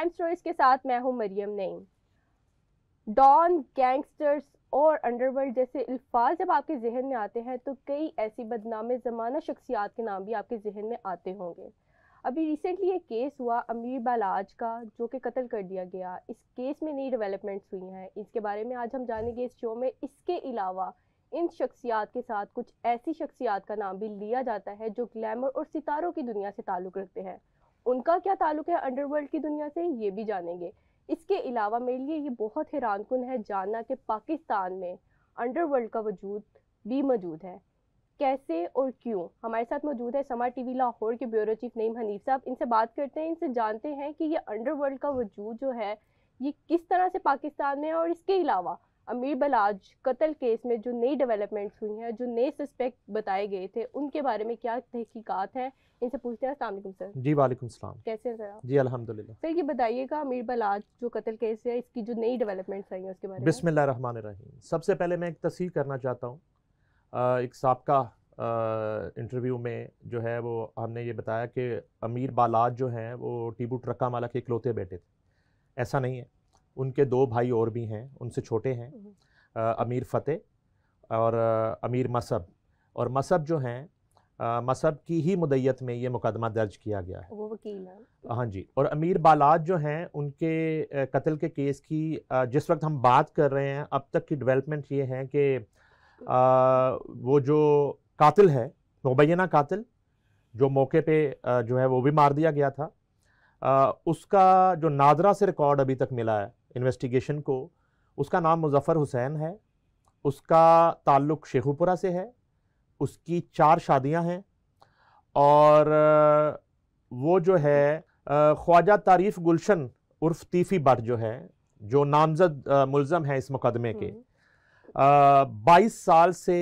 Crime stories के साथ मैं हूँ मरियम नईम डॉन गैंगस्टर्स और अंडरवर्ल्ड जैसे अल्फाज जब आपके जहन में आते हैं तो कई ऐसी बदनाम ज़माना शख्सियात के नाम भी आपके जहन में आते होंगे अभी रिसेंटली एक केस हुआ अमीर बालाज का जो कि कत्ल कर दिया गया इस केस में नई डेवलपमेंट्स हुई हैं इसके बारे में आज हम जानेंगे इस शो में इसके अलावा इन शख्सियात के साथ कुछ ऐसी शख्सियात का नाम भी लिया जाता है जो ग्लैमर और सितारों की दुनिया से ताल्लुक़ रखते हैं उनका क्या ताल्लुक है अंडरवर्ल्ड की दुनिया से ये भी जानेंगे इसके अलावा मेरे लिए ये बहुत हैरान कन है जानना कि पाकिस्तान में अंडरवर्ल्ड का वजूद भी मौजूद है कैसे और क्यों हमारे साथ मौजूद है समा टीवी लाहौर के ब्यूरो चीफ नईम हनीफ साहब इनसे बात करते हैं इनसे जानते हैं कि ये अंडरवर्ल्ड का वजूद जो है ये किस तरह से पाकिस्तान में है और इसके अलावा अमीर बलाज कत्ल केस में जो नई डेवलपमेंट्स हुई हैं जो नए सस्पेक्ट बताए गए थे उनके बारे में क्या तहकीकात हैं इनसे पूछते हैं असलम सर जी वालेकुम सलाम कैसे हैं सर जी अल्हम्दुलिल्लाह सर ये बताइएगा अमीर बलाज जो कत्ल केस है इसकी जो नई डेवलपमेंट्स आई हैं उसके बारे में रही सबसे पहले मैं एक तस्वीर करना चाहता हूँ एक सबका इंटरव्यू में जो है वो हमने ये बताया कि अमीर बालाज जो हैं वो टीबू ट्रका माला के इकलौते बेटे थे ऐसा नहीं है उनके दो भाई और भी हैं उनसे छोटे हैं हम्म। अमीर फ़तेह और अमीर मसब और मसब जो हैं मसब की ही मुदैत में ये मुकदमा दर्ज किया गया है वो वकील है हाँ जी और अमीर बालाद जो हैं उनके कत्ल के केस की जिस वक्त हम बात कर रहे हैं अब तक की डेवलपमेंट ये है कि वो जो कातिल है मुबैना कातिल जो मौके पे जो है वो भी मार दिया गया था उसका जो नादरा से रिकॉर्ड अभी तक मिला है इन्वेस्टिगेशन को उसका नाम मुजफ़र हुसैन है उसका ताल्लुक़ शेखुपुरा से है उसकी चार शादियां हैं और वो जो है ख्वाजा तारीफ गुलशन उर्फ तीफ़ी बट जो है जो नामजद मुलम है इस मुकदमे के हम्म। बाईस साल से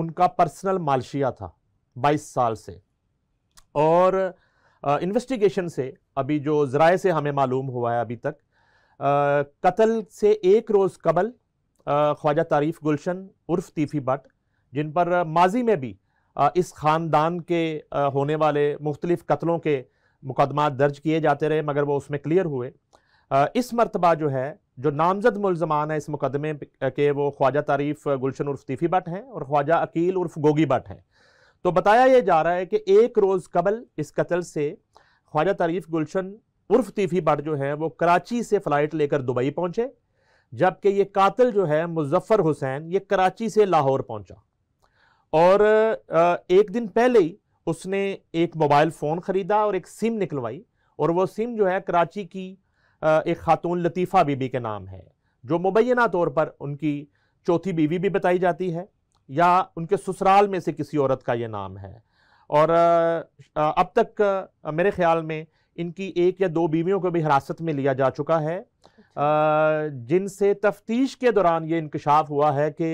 उनका पर्सनल मालशिया था बाईस साल से और इन्वेस्टिगेशन से अभी जो ज़राए से हमें मालूम हुआ है अभी तक कत्ल से एक रोज़ कबल ख्वाजा तारीफ़ गुलशन उर्फ तीफ़ी भट जिन पर माजी में भी इस ख़ानदान के होने वाले मुख्तलिफ़ कत्लों के मुकदमा दर्ज किए जाते रहे मगर वो उसमें क्लियर हुए इस मरतबा जो है जो नामजद मुलजमान है इस मुकदमे के वो ख्वाजा तारीफ़ गुलशन उर्फ तीफ़ी भट्ट हैं और ख्वाजा अकील उर्फ गोगी भट हैं तो बताया ये जा रहा है कि एक रोज़ कबल इस कत्ल से ख्वाजा तारीफ़ गुलशन उर्फ तीफी भट्ट जो है वो कराची से फ्लाइट लेकर दुबई पहुंचे जबकि ये कातिल जो है मुजफ्फ़र हुसैन ये कराची से लाहौर पहुंचा और एक दिन पहले ही उसने एक मोबाइल फ़ोन ख़रीदा और एक सिम निकलवाई और वो सिम जो है कराची की एक खातून लतीफ़ा बीबी के नाम है जो मुबैना तौर पर उनकी चौथी बीवी भी बताई जाती है या उनके ससुराल में से किसी औरत का ये नाम है और अब तक मेरे ख्याल में इनकी एक या दो बीवियों को भी हिरासत में लिया जा चुका है अच्छा। जिनसे तफ्तीश के दौरान ये इंकशाफ हुआ है कि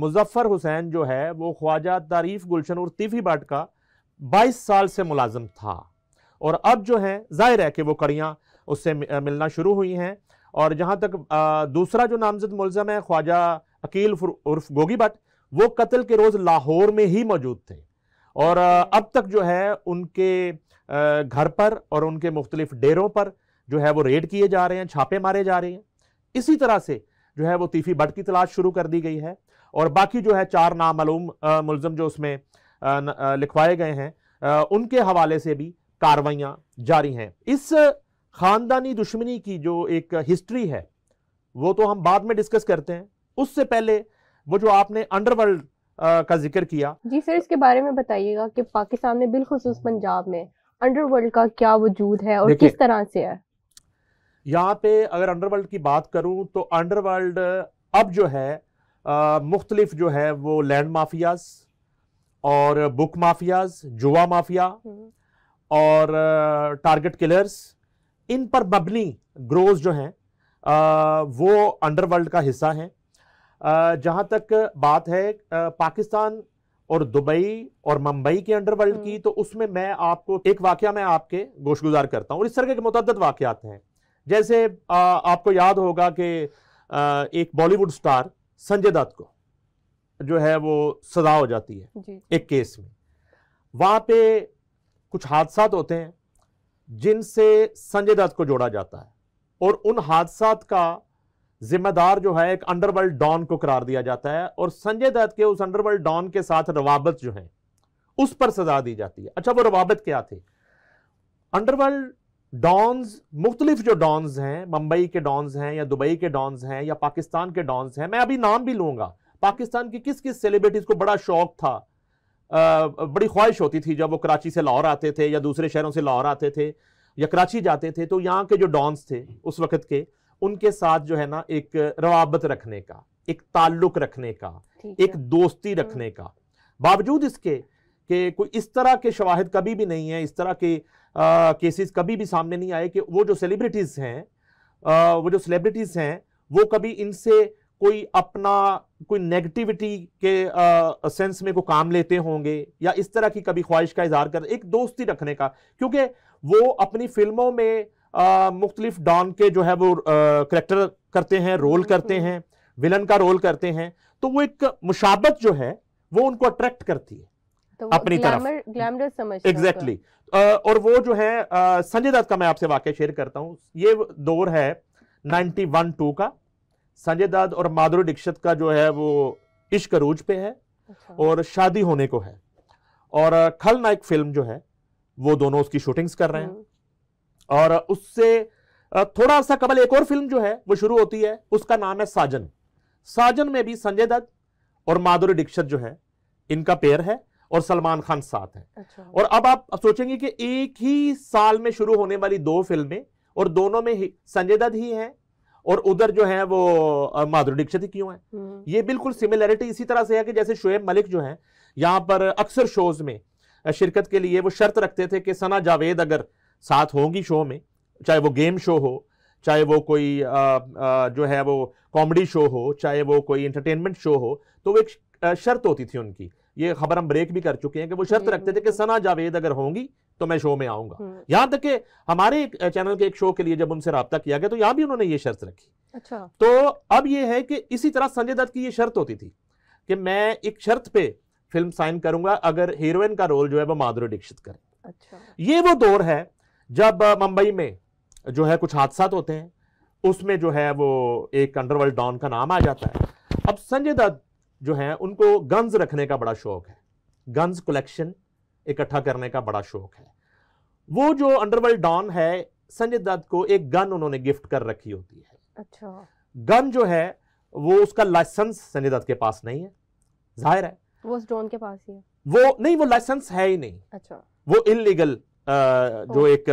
मुजफ्फ़र हुसैन जो है वो ख्वाजा तारीफ गुलशन और तीफ़ी भट्ट का बाईस साल से मुलाजम था और अब जो है जाहिर है कि वो कड़ियाँ उससे मिलना शुरू हुई हैं और जहाँ तक दूसरा जो नामजद मुलजम है ख्वाजा अकील उर्फ गोगी भट्ट वो कत्ल के रोज़ लाहौर में ही मौजूद थे और अब तक जो है उनके घर पर और उनके मुख्तलिफ डेरों पर जो है वो रेड किए जा रहे हैं छापे मारे जा रहे हैं इसी तरह से जो है वो तीफी भट्ट की तलाश शुरू कर दी गई है और बाकी जो है चार नामूम मुलजम जो उसमें लिखवाए गए हैं उनके हवाले से भी कार्रवाइयाँ जारी हैं इस ख़ानदानी दुश्मनी की जो एक हिस्ट्री है वो तो हम बाद में डिस्कस करते हैं उससे पहले वो जो आपने अंडरवर्ल्ड का जिक्र किया जी सर इसके बारे में बताइएगा कि पाकिस्तान में बिलखसूस पंजाब में अंडरवर्ल्ड का क्या वजूद है और किस तरह से है यहाँ पे अगर अंडरवर्ल्ड की बात करूँ तो अंडरवर्ल्ड अब जो है मुख्तलिफ जो है वो लैंड माफियाज और बुक माफियाज जुआ माफिया हम्म। और टारगेट किलर्स इन पर मबनी ग्रोज जो हैं वो अंडरवर्ल्ड का हिस्सा हैं जहाँ तक बात है पाकिस्तान और दुबई और मुंबई के अंडरवर्ल्ड की हम्म। तो उसमें मैं आपको एक वाक्य मैं आपके गोशगुजार करता हूँ और इस तरह के मुतद वाक्यात हैं जैसे आ, आपको याद होगा कि एक बॉलीवुड स्टार संजय दत्त को जो है वो सजा हो जाती है एक केस में वहां पे कुछ हादसा होते हैं जिनसे संजय दत्त को जोड़ा जाता है और उन हादसा का जिम्मेदार जो है एक अंडरवर्ल्ड डॉन को करार दिया जाता है और संजय दत्त के उस अंडरवर्ल्ड डॉन के साथ रवाबत जो है उस पर सजा दी जाती है अच्छा वो रवाबत क्या थे अंडरवर्ल्ड डॉन्स मुख्तलिफ जो डॉन्स हैं मुंबई के डॉन्स हैं या दुबई के डॉन्स हैं या पाकिस्तान के डॉन्स हैं मैं अभी नाम भी लूंगा पाकिस्तान की किस किस सेलिब्रिटीज को बड़ा शौक था आ, बड़ी ख्वाहिश होती थी जब वो कराची से लाहौर आते थे या दूसरे शहरों से लाहौर आते थे या कराची जाते थे तो यहाँ के जो डॉन्स थे उस वक्त के उनके साथ जो है ना एक रवाबत रखने का एक ताल्लुक रखने का एक दोस्ती हम्म। रखने का बावजूद इसके कि कोई इस तरह के शवाहद कभी भी नहीं है इस तरह के केसेस कभी भी सामने नहीं आए कि वो जो सेलिब्रिटीज़ हैं वो जो सेलिब्रिटीज़ हैं वो कभी इनसे कोई अपना कोई नेगेटिविटी के आ, सेंस में को काम लेते होंगे या इस तरह की कभी ख्वाहिश का इजहार कर एक दोस्ती रखने का क्योंकि वो अपनी फिल्मों में मुख्तलिफ डॉन के जो है वो करेक्टर करते हैं रोल करते हैं विलन का रोल करते हैं तो वो एक मुशाबत जो है वो उनको अट्रैक्ट करती है तो अपनी ग्लामर, तरफ ग्लैमर समझ एग्जैक्टली exactly. और वो जो है संजय दत्त का मैं आपसे वाक्य शेयर करता हूँ ये दौर है नाइनटी वन टू का संजय दत्त और माधुरी दीक्षित का जो है वो इश्क रूज पे है अच्छा। और शादी होने को है और खलनायक फिल्म जो है वो दोनों उसकी शूटिंग्स कर रहे हैं हम्म। और उससे थोड़ा सा कबल एक और फिल्म जो है वो शुरू होती है उसका नाम है साजन साजन में भी संजय दत्त और माधुरी दीक्षित जो है इनका पेयर है और सलमान खान साथ है अच्छा। और अब आप सोचेंगे कि एक ही साल में शुरू होने वाली दो फिल्में और दोनों में ही संजय दत्त ही हैं और उधर जो है वो माधुरी दीक्षित ही क्यों है हम्म। ये बिल्कुल सिमिलैरिटी इसी तरह से है कि जैसे शुएब मलिक जो है यहाँ पर अक्सर शोज में शिरकत के लिए वो शर्त रखते थे कि सना जावेद अगर साथ होंगी शो में चाहे वो गेम शो हो चाहे वो कोई आ, आ, जो है वो कॉमेडी शो हो चाहे वो कोई इंटरटेनमेंट शो हो तो वो एक शर्त होती थी उनकी ये खबर हम ब्रेक भी कर चुके हैं कि वो शर्त रखते थे कि हम्म। सना जावेद अगर होंगी तो मैं शो में आऊंगा हम्म। यहां तक कि हमारे चैनल के एक शो के लिए जब उनसे रबता किया गया तो यहां भी उन्होंने ये शर्त रखी अच्छा तो अब ये है कि इसी तरह संजय दत्त की ये शर्त होती थी कि मैं एक शर्त पे फिल्म साइन करूंगा अगर हीरोइन का रोल जो है वो माधुरी दीक्षित करे अच्छा ये वो दौर है जब मुंबई में जो है कुछ हादसा होते हैं उसमें जो है वो एक अंडरवर्ल्ड डॉन का नाम आ जाता है अब संजय दत्त जो है उनको गन्स रखने का बड़ा शौक है गन्स कलेक्शन इकट्ठा करने का बड़ा शौक है वो जो अंडरवर्ल्ड डॉन है संजय दत्त को एक गन उन्होंने गिफ्ट कर रखी होती है अच्छा गन जो है वो उसका लाइसेंस संजय दत्त के पास नहीं है जाहिर है वो उस डॉन के पास ही है वो नहीं वो लाइसेंस है ही नहीं अच्छा वो इनलीगल जो एक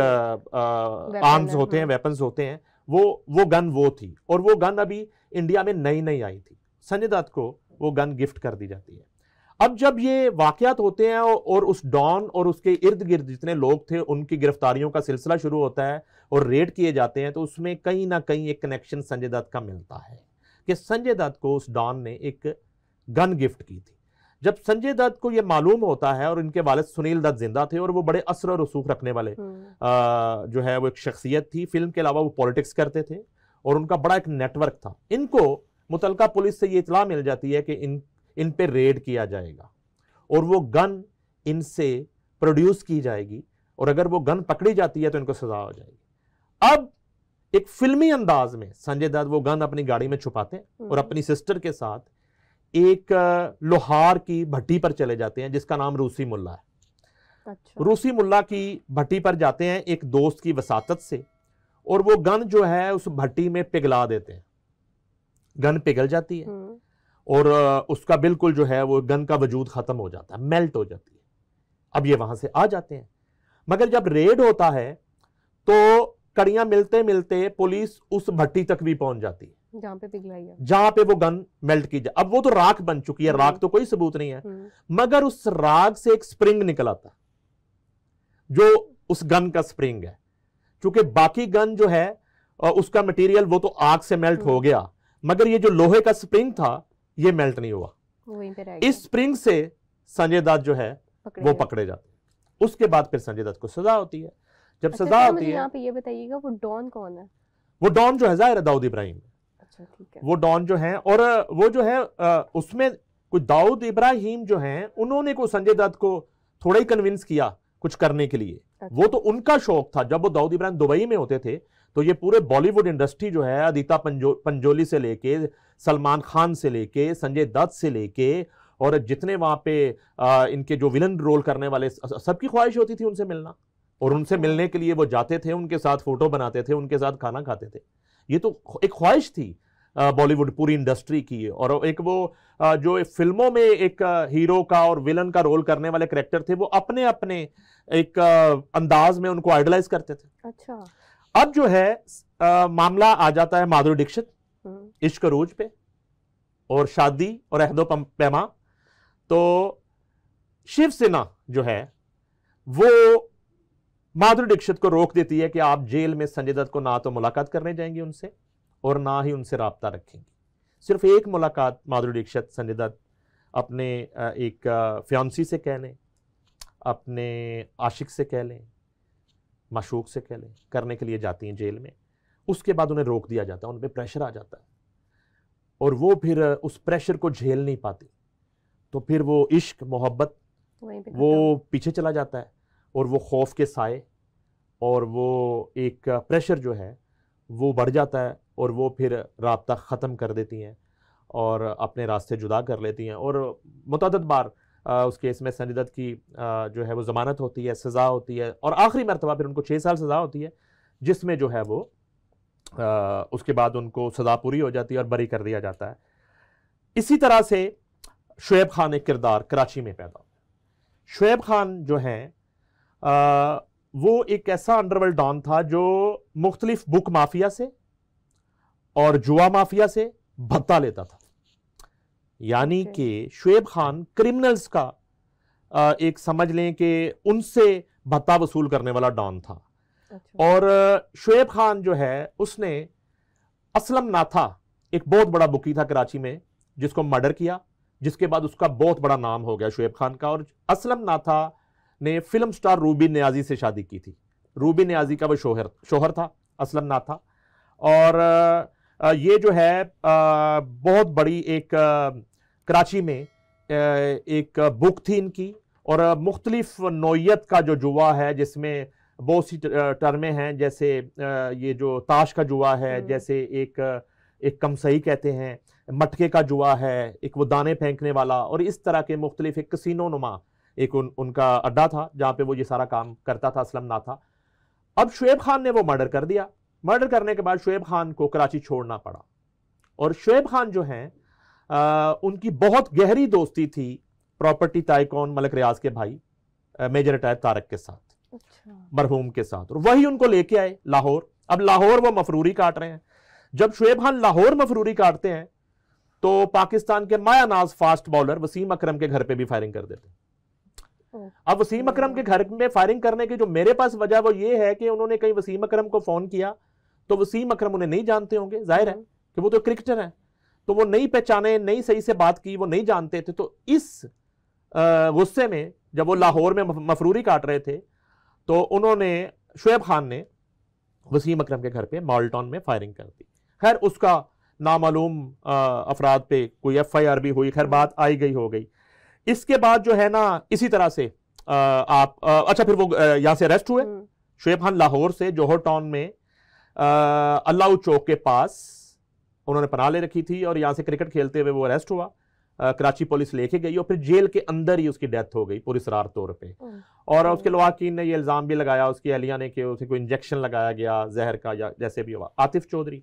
आर्म्स होते हैं वेपन्स हाँ। होते हैं वो वो गन वो थी और वो गन अभी इंडिया में नई नई आई थी संजय दत्त को वो गन गिफ्ट कर दी जाती है अब जब ये वाकयात होते हैं और उस डॉन और उसके इर्द गिर्द जितने लोग थे उनकी गिरफ्तारियों का सिलसिला शुरू होता है और रेड किए जाते हैं तो उसमें कहीं ना कहीं एक कनेक्शन संजय दत्त का मिलता है कि संजय दत्त को उस डॉन ने एक गन गिफ्ट की थी जब संजय दत्त को यह मालूम होता है और इनके वालद सुनील दत्त जिंदा थे और वो बड़े असर और रसूख रखने वाले हम्म। आ, जो है वो एक शख्सियत थी फिल्म के अलावा वो पॉलिटिक्स करते थे और उनका बड़ा एक नेटवर्क था इनको मुतल पुलिस से ये इतला मिल जाती है कि इन इन पर रेड किया जाएगा और वो गन इनसे प्रोड्यूस की जाएगी और अगर वो गन पकड़ी जाती है तो इनको सजा हो जाएगी अब एक फिल्मी अंदाज में संजय दत्त वो गन अपनी गाड़ी में छुपाते हैं और हम्म। अपनी सिस्टर के साथ एक लोहार की भट्टी पर चले जाते हैं जिसका नाम रूसी मुल्ला है अच्छा। रूसी मुल्ला की भट्टी पर जाते हैं एक दोस्त की वसात से और वो गन जो है उस भट्टी में पिघला देते हैं गन पिघल जाती है हम्म। और उसका बिल्कुल जो है वो गन का वजूद ख़त्म हो जाता है मेल्ट हो जाती है अब ये वहां से आ जाते हैं मगर जब रेड होता है तो कड़ियां मिलते मिलते पुलिस उस भट्टी तक भी पहुंच जाती है जहां पे पिघलाई है जहां पे वो गन मेल्ट की जाए अब वो तो राख बन चुकी है राख हम्म। तो कोई सबूत नहीं है हम्म। मगर उस राग से एक स्प्रिंग निकल आता जो उस गन का स्प्रिंग है क्योंकि बाकी गन जो है उसका मटेरियल वो तो आग से मेल्ट हो हम्म। गया मगर ये जो लोहे का स्प्रिंग था ये मेल्ट नहीं हुआ इस स्प्रिंग से संजय दत्त जो है पकड़े वो पकड़े जाते उसके बाद फिर संजय दत्त को सजा होती है जब अच्छा सजा अच्छा, होती है यहाँ पे ये बताइएगा वो डॉन कौन है वो डॉन जो है जाहिर दाऊद इब्राहिम अच्छा, है वो डॉन जो है और वो जो है उसमें कुछ दाऊद इब्राहिम जो है उन्होंने को संजय दत्त को थोड़ा ही कन्विंस किया कुछ करने के लिए अच्छा। वो तो उनका शौक था जब वो दाऊद इब्राहिम दुबई में होते थे तो ये पूरे बॉलीवुड इंडस्ट्री जो है अदिता पंजो, पंजोली से लेके सलमान खान से लेके संजय दत्त से लेके और जितने वहाँ पे आ, इनके जो विलन रोल करने वाले सबकी ख्वाहिश होती थी उनसे मिलना और उनसे अच्छा। मिलने के लिए वो जाते थे उनके साथ फोटो बनाते थे उनके साथ खाना खाते थे ये तो एक ख्वाहिश थी बॉलीवुड पूरी इंडस्ट्री की है और एक वो जो फिल्मों में एक हीरो का और विलन का रोल करने वाले करेक्टर थे वो अपने अपने एक अंदाज में उनको आइडलाइज करते थे अच्छा अब जो है आ, मामला आ जाता है माधुरी दीक्षित हम्म। इश्क रोज पे और शादी और अहदो पैमा तो शिवसेना जो है वो माधुरी दीक्षित को रोक देती है कि आप जेल में संजय दत्त को ना तो मुलाकात करने जाएंगे उनसे और ना ही उनसे रबता रखेंगी सिर्फ एक मुलाकात माधुरी दीक्षित संजय दत्त अपने एक फ्यांसी से कह लें अपने आशिक से कह लें मशूक से कह लें करने के लिए जाती हैं जेल में उसके बाद उन्हें रोक दिया जाता है उन पर प्रेशर आ जाता है और वो फिर उस प्रेशर को झेल नहीं पाती तो फिर वो इश्क मोहब्बत वो पीछे चला जाता है और वो खौफ के साए और वो एक प्रेशर जो है वो बढ़ जाता है और वो फिर रबता ख़त्म कर देती हैं और अपने रास्ते जुदा कर लेती हैं और मतदद बार उस केस में संजदत की जो है वो ज़मानत होती है सज़ा होती है और आखिरी मरतबा फिर उनको छः साल सज़ा होती है जिसमें जो है वो आ, उसके बाद उनको सज़ा पूरी हो जाती है और बरी कर दिया जाता है इसी तरह से शुएब खान एक किरदार कराची में पैदा शुएब खान जो हैं वो एक ऐसा अंडरवर्ल्ड डॉन था जो मुख्तलिफ बुक माफिया से और जुआ माफिया से भत्ता लेता था यानी कि शुएब खान क्रिमिनल्स का एक समझ लें कि उनसे भत्ता वसूल करने वाला डॉन था अच्छा। और शुएब खान जो है उसने असलम नाथा एक बहुत बड़ा बुकी था कराची में जिसको मर्डर किया जिसके बाद उसका बहुत बड़ा नाम हो गया शुएब खान का और असलम नाथा ने फिल्म स्टार रूबी न्याजी से शादी की थी रूबी न्याजी का वो शोहर शोहर था असलम नाथा और ये जो है बहुत बड़ी एक कराची में एक बुक थी इनकी और मुख्तलिफ नोयत का जो जुआ है जिसमें बहुत सी टर्में हैं जैसे ये जो ताश का जुआ है हम्म। जैसे एक एक कमसई कहते हैं मटके का जुआ है एक वो दाने फेंकने वाला और इस तरह के मुख्तलिफ एक कसिनो नुमा एक उन, उनका अड्डा था जहाँ पे वो ये सारा काम करता था असलम ना था अब शुएब खान ने वो मर्डर कर दिया मर्डर करने के बाद शुएब खान को कराची छोड़ना पड़ा और शुएब खान जो हैं उनकी बहुत गहरी दोस्ती थी प्रॉपर्टी टाइकॉन मलक रियाज के भाई मेजर रिटायर तारक के साथ अच्छा। मरहूम के साथ और वही उनको लेके आए लाहौर अब लाहौर वो मफरूरी काट रहे हैं जब शुएब खान लाहौर मफरूरी काटते हैं तो पाकिस्तान के माया नाज फास्ट बॉलर वसीम अकरम के घर पे भी फायरिंग कर देते हैं अब वसीम अकरम के घर में फायरिंग करने की जो मेरे पास वजह वो ये है कि उन्होंने कहीं वसीम अकरम को फोन किया तो वसीम अकरम उन्हें नहीं जानते होंगे जाहिर है हम्म। कि वो तो क्रिकेटर हैं तो वो नहीं पहचाने नहीं सही से बात की वो नहीं जानते थे तो इस गुस्से में जब वो लाहौर में मफरूरी काट रहे थे तो उन्होंने शुएब खान ने वसीम अकरम के घर पे मॉल्टॉन में फायरिंग कर दी खैर उसका नामालूम अफराद पे कोई एफ आई आर भी हुई खैर हम्म। बात आई गई हो गई इसके बाद जो है ना इसी तरह से आ, आप आ, अच्छा फिर वो यहाँ से अरेस्ट हुए हम्म। शुएब खान लाहौर से जौहर टाउन में अल्लाह चौक के पास उन्होंने पनाह ले रखी थी और यहाँ से क्रिकेट खेलते हुए वो अरेस्ट हुआ कराची पुलिस लेके गई और फिर जेल के अंदर ही उसकी डेथ हो गई पूरी सरार तौर पे और उसके लवाकिन ने ये इल्ज़ाम भी लगाया उसकी अहलिया ने कि उसे कोई इंजेक्शन लगाया गया जहर का या जैसे भी हुआ आतिफ चौधरी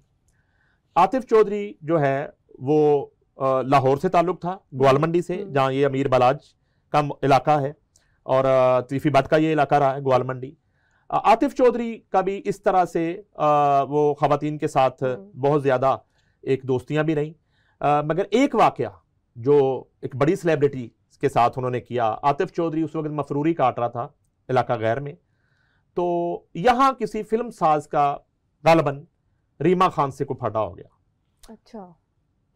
आतिफ चौधरी जो है वो लाहौर से ताल्लुक़ था ग्वाल मंडी से हम्म। जहाँ ये अमीर बलाज का इलाका है और तीफी भट्ट का ये इलाका रहा है ग्वाल मंडी आतिफ चौधरी का भी इस तरह से आ, वो खातन के साथ हम्म। बहुत ज़्यादा एक दोस्तियां भी रहीं मगर एक वाक़ जो एक बड़ी सेलेब्रिटी के साथ उन्होंने किया आतिफ चौधरी उस वक्त मफरूरी काट रहा था इलाका गैर में तो यहाँ किसी फिल्म साज का गलबन रीमा खान से को फटा हो गया अच्छा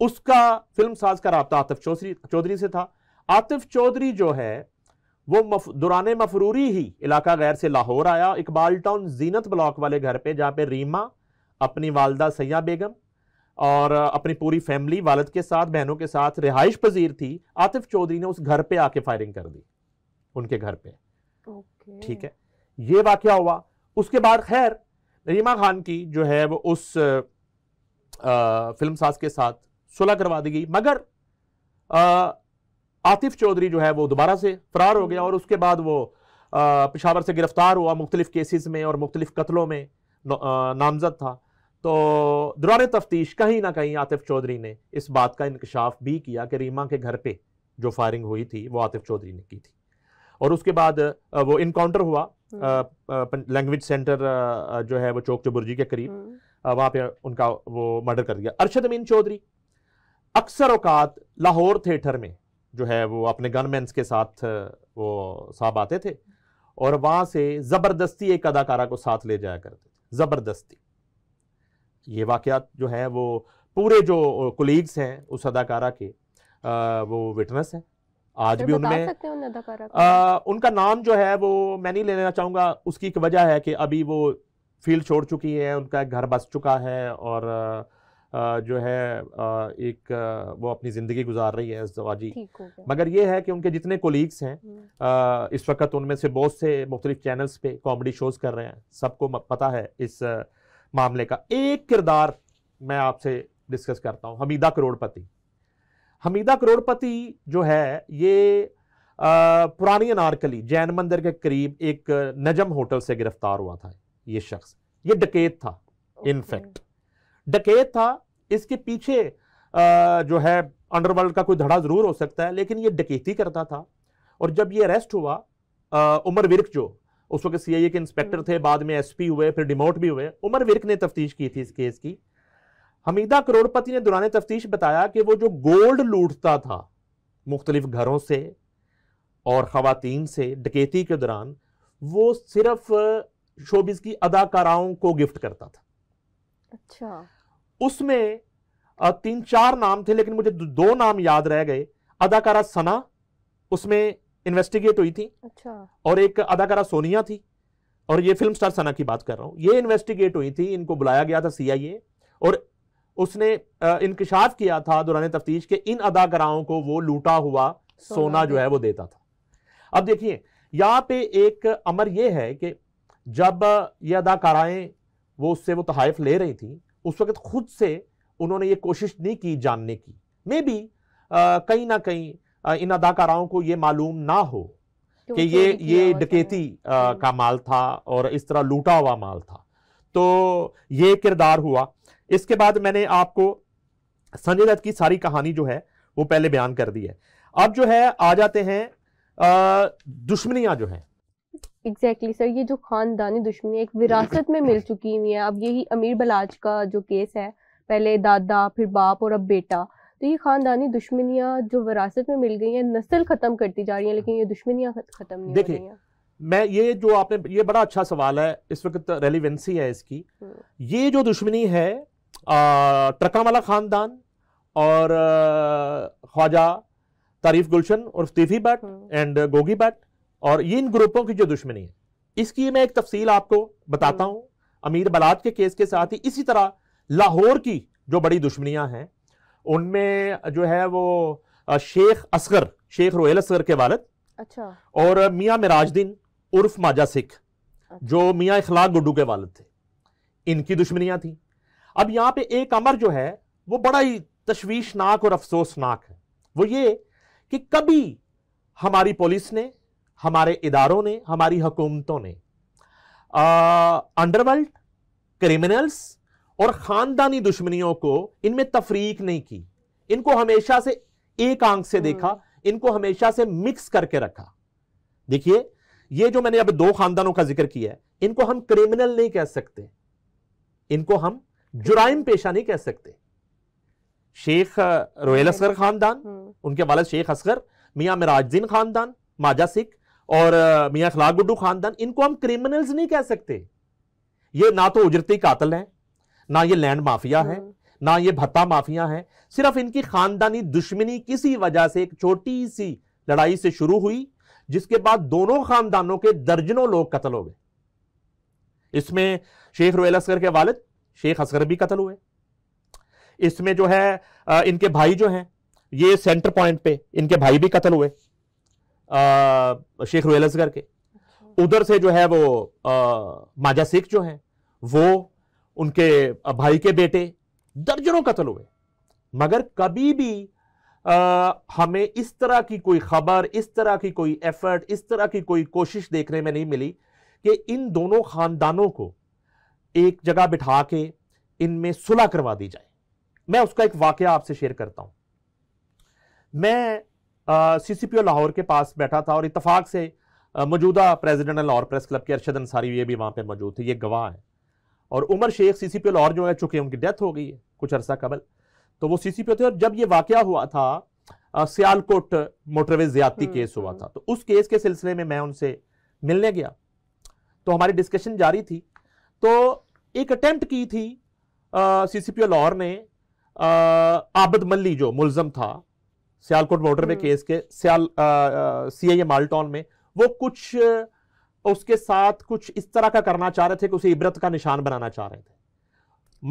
उसका फिल्म साज का रबता आतिफ चौधरी चौधरी से था आतिफ चौधरी जो है वो मफ, दुरान मफरूरी ही इलाका गैर से लाहौर आया इकबाल टाउन जीनत ब्लॉक वाले घर पे जहाँ पे रीमा अपनी वालदा सैया बेगम और अपनी पूरी फैमिली वालद के साथ बहनों के साथ रिहाइश पजीर थी आतिफ चौधरी ने उस घर पे आके फायरिंग कर दी उनके घर पे ठीक है ये वाक्य हुआ उसके बाद खैर रीमा खान की जो है वो उस फिल्म साज के साथ सुलह करवा दी गई मगर आ, आतिफ चौधरी जो है वो दोबारा से फरार हो गया और उसके बाद वो पिशावर से गिरफ्तार हुआ मुख्तलिफ केसेस में और मुख्तलिफ कत्लों में नामजद था तो दौरान तफ्तीश कहीं ना कहीं आतिफ चौधरी ने इस बात का इंकशाफ भी किया कि रीमा के घर पर जो फायरिंग हुई थी वो आतिफ चौधरी ने की थी और उसके बाद वो इनकाउंटर हुआ लैंग्वेज हम्म। सेंटर जो है वो चौक चबुर्जी के करीब हम्म। वहाँ पे उनका वो मर्डर कर दिया अरशद अमीन चौधरी अक्सर अवकात लाहौर थिएटर में जो है वो अपने गनमैन्स के साथ वो साहब आते थे और वहाँ से ज़बरदस्ती एक अदाकारा को साथ ले जाया करते थे ज़बरदस्ती ये वाक़ जो है वो पूरे जो कोलीग्स हैं उस अदाकारा के आ, वो विटनेस हैं आज भी उनमें उन उनका नाम जो है वो मैं नहीं लेना चाहूँगा उसकी एक वजह है कि अभी वो फील्ड छोड़ चुकी है उनका घर बस चुका है और जो है एक वो अपनी ज़िंदगी गुजार रही है जवाजी मगर ये है कि उनके जितने कोलीग्स हैं हम्म। इस वक्त उनमें से बहुत से मुख्तलिफ चैनल्स पे कॉमेडी शोज़ कर रहे हैं सबको पता है इस मामले का एक किरदार मैं आपसे डिस्कस करता हूँ हमीदा करोड़पति हमीदा करोड़पति जो है ये पुरानी अनारकली जैन मंदिर के करीब एक नजम होटल से गिरफ्तार हुआ था ये शख्स ये डकेत था इनफैक्ट डकैत था इसके पीछे आ, जो है अंडरवर्ल्ड का कोई धड़ा ज़रूर हो सकता है लेकिन ये डकैती करता था और जब ये अरेस्ट हुआ उमर विरक जो उस वक्त सी के इंस्पेक्टर हम्म। थे बाद में एसपी हुए फिर डिमोट भी हुए उमर विरक ने तफ्तीश की थी इस केस की हमीदा करोड़पति ने दौरान तफ्तीश बताया कि वो जो गोल्ड लूटता था मुख्तलिफ घरों से और खातन से डकैती के दौरान वो सिर्फ शोबिस की अदाकाराओं को गिफ्ट करता था अच्छा उसमें तीन चार नाम थे लेकिन मुझे दो नाम याद रह गए अदाकारा सना उसमें इन्वेस्टिगेट हुई थी अच्छा और एक अदाकारा सोनिया थी और ये फिल्म स्टार सना की बात कर रहा हूँ ये इन्वेस्टिगेट हुई थी इनको बुलाया गया था सीआईए और उसने इंकशाफ किया था दौरान तफ्तीश के इन अदाकाराओं को वो लूटा हुआ सोना, सोना जो है वो देता था अब देखिए यहाँ पे एक अमर ये है कि जब ये अदाकाराएं वो उससे वो तहफ़ ले रही थी उस वक्त खुद से उन्होंने ये कोशिश नहीं की जानने की मे बी कहीं ना कहीं इन अदाकाराओं को ये मालूम ना हो तो कि ये ये डकेती हम्म। का माल था और इस तरह लूटा हुआ माल था तो ये किरदार हुआ इसके बाद मैंने आपको संजय दत्त की सारी कहानी जो है वो पहले बयान कर दी है अब जो है आ जाते हैं दुश्मनियां जो हैं एग्जैक्टली exactly, सर ये जो खानदानी दुश्मनी एक विरासत में मिल चुकी हुई है अब यही अमीर बलाज का जो केस है पहले दादा फिर बाप और अब बेटा तो ये खानदानी दुश्मनियाँ जो विरासत में मिल गई हैं नस्ल ख़त्म करती जा रही हैं लेकिन ये दुश्मनियाँ ख़त्म नहीं हैं मैं ये जो आपने ये बड़ा अच्छा सवाल है इस वक्त रेलिवेंसी है इसकी हम्म। ये जो दुश्मनी है ट्रका वाला ख़ानदान और ख्वाजा तारीफ गुलशन और तीफी भट्ट एंड हम्म। गोगी भट्ट और ये इन ग्रुपों की जो दुश्मनी है इसकी मैं एक तफसील आपको बताता हूँ अमीर बलात के केस के साथ ही इसी तरह लाहौर की जो बड़ी दुश्मनियाँ हैं उनमें जो है वो शेख असगर शेख रोहेल असगर के वालद अच्छा और मियाँ मिराजदीन उर्फ माजा सिख अच्छा। जो मियाँ इखलाक गुड्डू के वालद थे इनकी दुश्मनियाँ थी अब यहाँ पे एक अमर जो है वो बड़ा ही तशवीशनाक और अफसोसनाक है वो ये कि कभी हमारी पुलिस ने हमारे इदारों ने हमारी हुकूमतों ने अंडरवर्ल्ड क्रिमिनल्स और ख़ानदानी दुश्मनियों को इनमें तफरीक नहीं की इनको हमेशा से एक आंख से देखा हम्म। इनको हमेशा से मिक्स करके रखा देखिए ये जो मैंने अब दो खानदानों का जिक्र किया है इनको हम क्रिमिनल नहीं कह सकते इनको हम जुराइम पेशा नहीं कह सकते शेख रोहेल असगर हम्म। खानदान हम्म। उनके वाले शेख असगर मियाँ मिराजुद्दीन खानदान माजा सिख और मियाँ खिलाफ गुड्डू खानदान इनको हम क्रिमिनल्स नहीं कह सकते ये ना तो उजरती कातल हैं ना ये लैंड माफिया है ना ये भत्ता माफिया है सिर्फ इनकी खानदानी दुश्मनी किसी वजह से एक छोटी सी लड़ाई से शुरू हुई जिसके बाद दोनों खानदानों के दर्जनों लोग कत्ल हो गए इसमें शेख रोयल असगर के वालिद शेख असगर भी कत्ल हुए इसमें जो है इनके भाई जो हैं ये सेंटर पॉइंट पे इनके भाई भी कत्ल हुए शेख रोयलसगर के अच्छा। उधर से जो है वो आ, माजा सिख जो हैं वो उनके भाई के बेटे दर्जनों कत्ल हुए मगर कभी भी आ, हमें इस तरह की कोई खबर इस तरह की कोई एफर्ट इस तरह की कोई कोशिश देखने में नहीं मिली कि इन दोनों खानदानों को एक जगह बिठा के इनमें सुलह करवा दी जाए मैं उसका एक वाक्य आपसे शेयर करता हूं मैं सीसीपीओ लाहौर के पास बैठा था और इतफाक से मौजूदा प्रेसिडेंट लाहौर प्रेस क्लब के अरशद अंसारी ये भी वहाँ पे मौजूद थे ये गवाह हैं और Umar Sheikh C C P Lahore जो है चूँकि उनकी डेथ हो गई है कुछ अरसा कबल तो वो सी सी पी थे और जब ये वाक़ हुआ था सियालकोट मोटरवे ज्यादती हम्म, केस हुआ हम्म। था तो उस केस के सिलसिले में मैं उनसे मिलने गया तो हमारी डिस्कशन जारी थी तो एक अटैम्प्ट की थी सी सी पी लाहौर ने आबद मल्ली जो मुलजम था सियालकोट बॉर्डर में हम्म। केस के सियाल सी आई माल्टॉन में वो कुछ उसके साथ कुछ इस तरह का करना चाह रहे थे कि उसे इबरत का निशान बनाना चाह रहे थे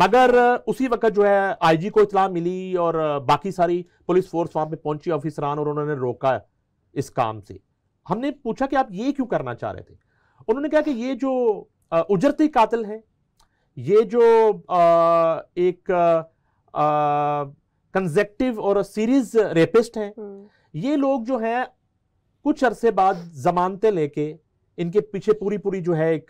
मगर उसी वक्त जो है आईजी को इतला मिली और बाकी सारी पुलिस फोर्स वहां पे पहुंची ऑफिसरान और उन्होंने रोका इस काम से हमने पूछा कि आप ये क्यों करना चाह रहे थे उन्होंने कहा कि ये जो उजरती कातिल है ये जो एक कंजेक्टिव और सीरीज रेपिस्ट हैं हम्म। ये लोग जो हैं कुछ अरसे बाद जमानतें लेके इनके पीछे पूरी पूरी जो है एक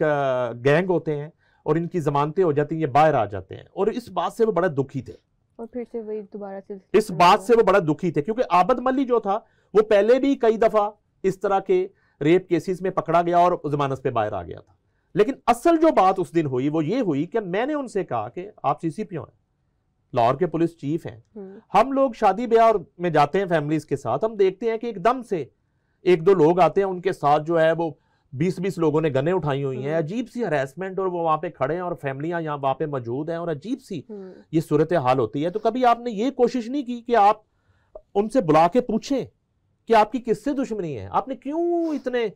गैंग होते हैं और इनकी जमानतें हो जाती हैं ये बाहर आ जाते हैं और इस बात से वो बड़े दुखी थे और फिर से वही दोबारा इस बात से वो बड़ा दुखी थे क्योंकि आबद मल्ली जो था वो पहले भी कई दफा इस तरह के रेप केसेस में पकड़ा गया और जमानत पे बाहर आ गया था लेकिन असल जो बात उस दिन हुई वो ये हुई कि मैंने उनसे कहा कि आप सीसीपीओ हैं लाहौर के पुलिस चीफ हैं हम्म। हम लोग शादी ब्याह में जाते हैं फैमिलीज के साथ हम देखते हैं कि एकदम से एक दो लोग आते हैं उनके साथ जो है वो बीस बीस लोगों ने गने उठाई हुई हैं हम्म। अजीब सी हरेसमेंट और वो वहाँ पे खड़े हैं और फैमिलियाँ यहाँ वहाँ पे मौजूद हैं और अजीब सी हम्म। ये सूरत हाल होती है तो कभी आपने ये कोशिश नहीं की कि आप उनसे बुला के पूछें कि आपकी किससे दुश्मनी है आपने क्यों इतने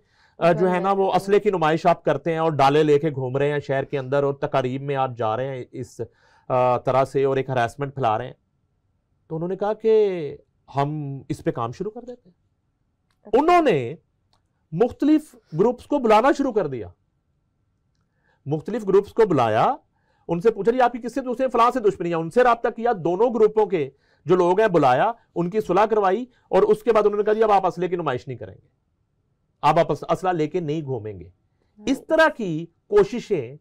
जो है ना वो असले की नुमाइश आप करते हैं और डाले लेके घूम रहे हैं शहर के अंदर और तकरीब में आप जा रहे हैं इस तरह से और एक हरासमेंट फैला रहे हैं तो उन्होंने कहा कि हम इस पे काम शुरू कर देते हैं अच्छा। उन्होंने मुख्तलिफ ग्रुप्स को बुलाना शुरू कर दिया मुख्तलिफ ग्रुप्स को बुलाया उनसे पूछा जी आपकी किससे दूसरे फलां से दुश्मनी है उनसे रबता किया दोनों ग्रुपों के जो लोग हैं बुलाया उनकी सुलह करवाई और उसके बाद उन्होंने कहा जी अब आप असले की नुमाइश नहीं करेंगे आप असला लेके नहीं घूमेंगे हाँ। इस तरह की कोशिशें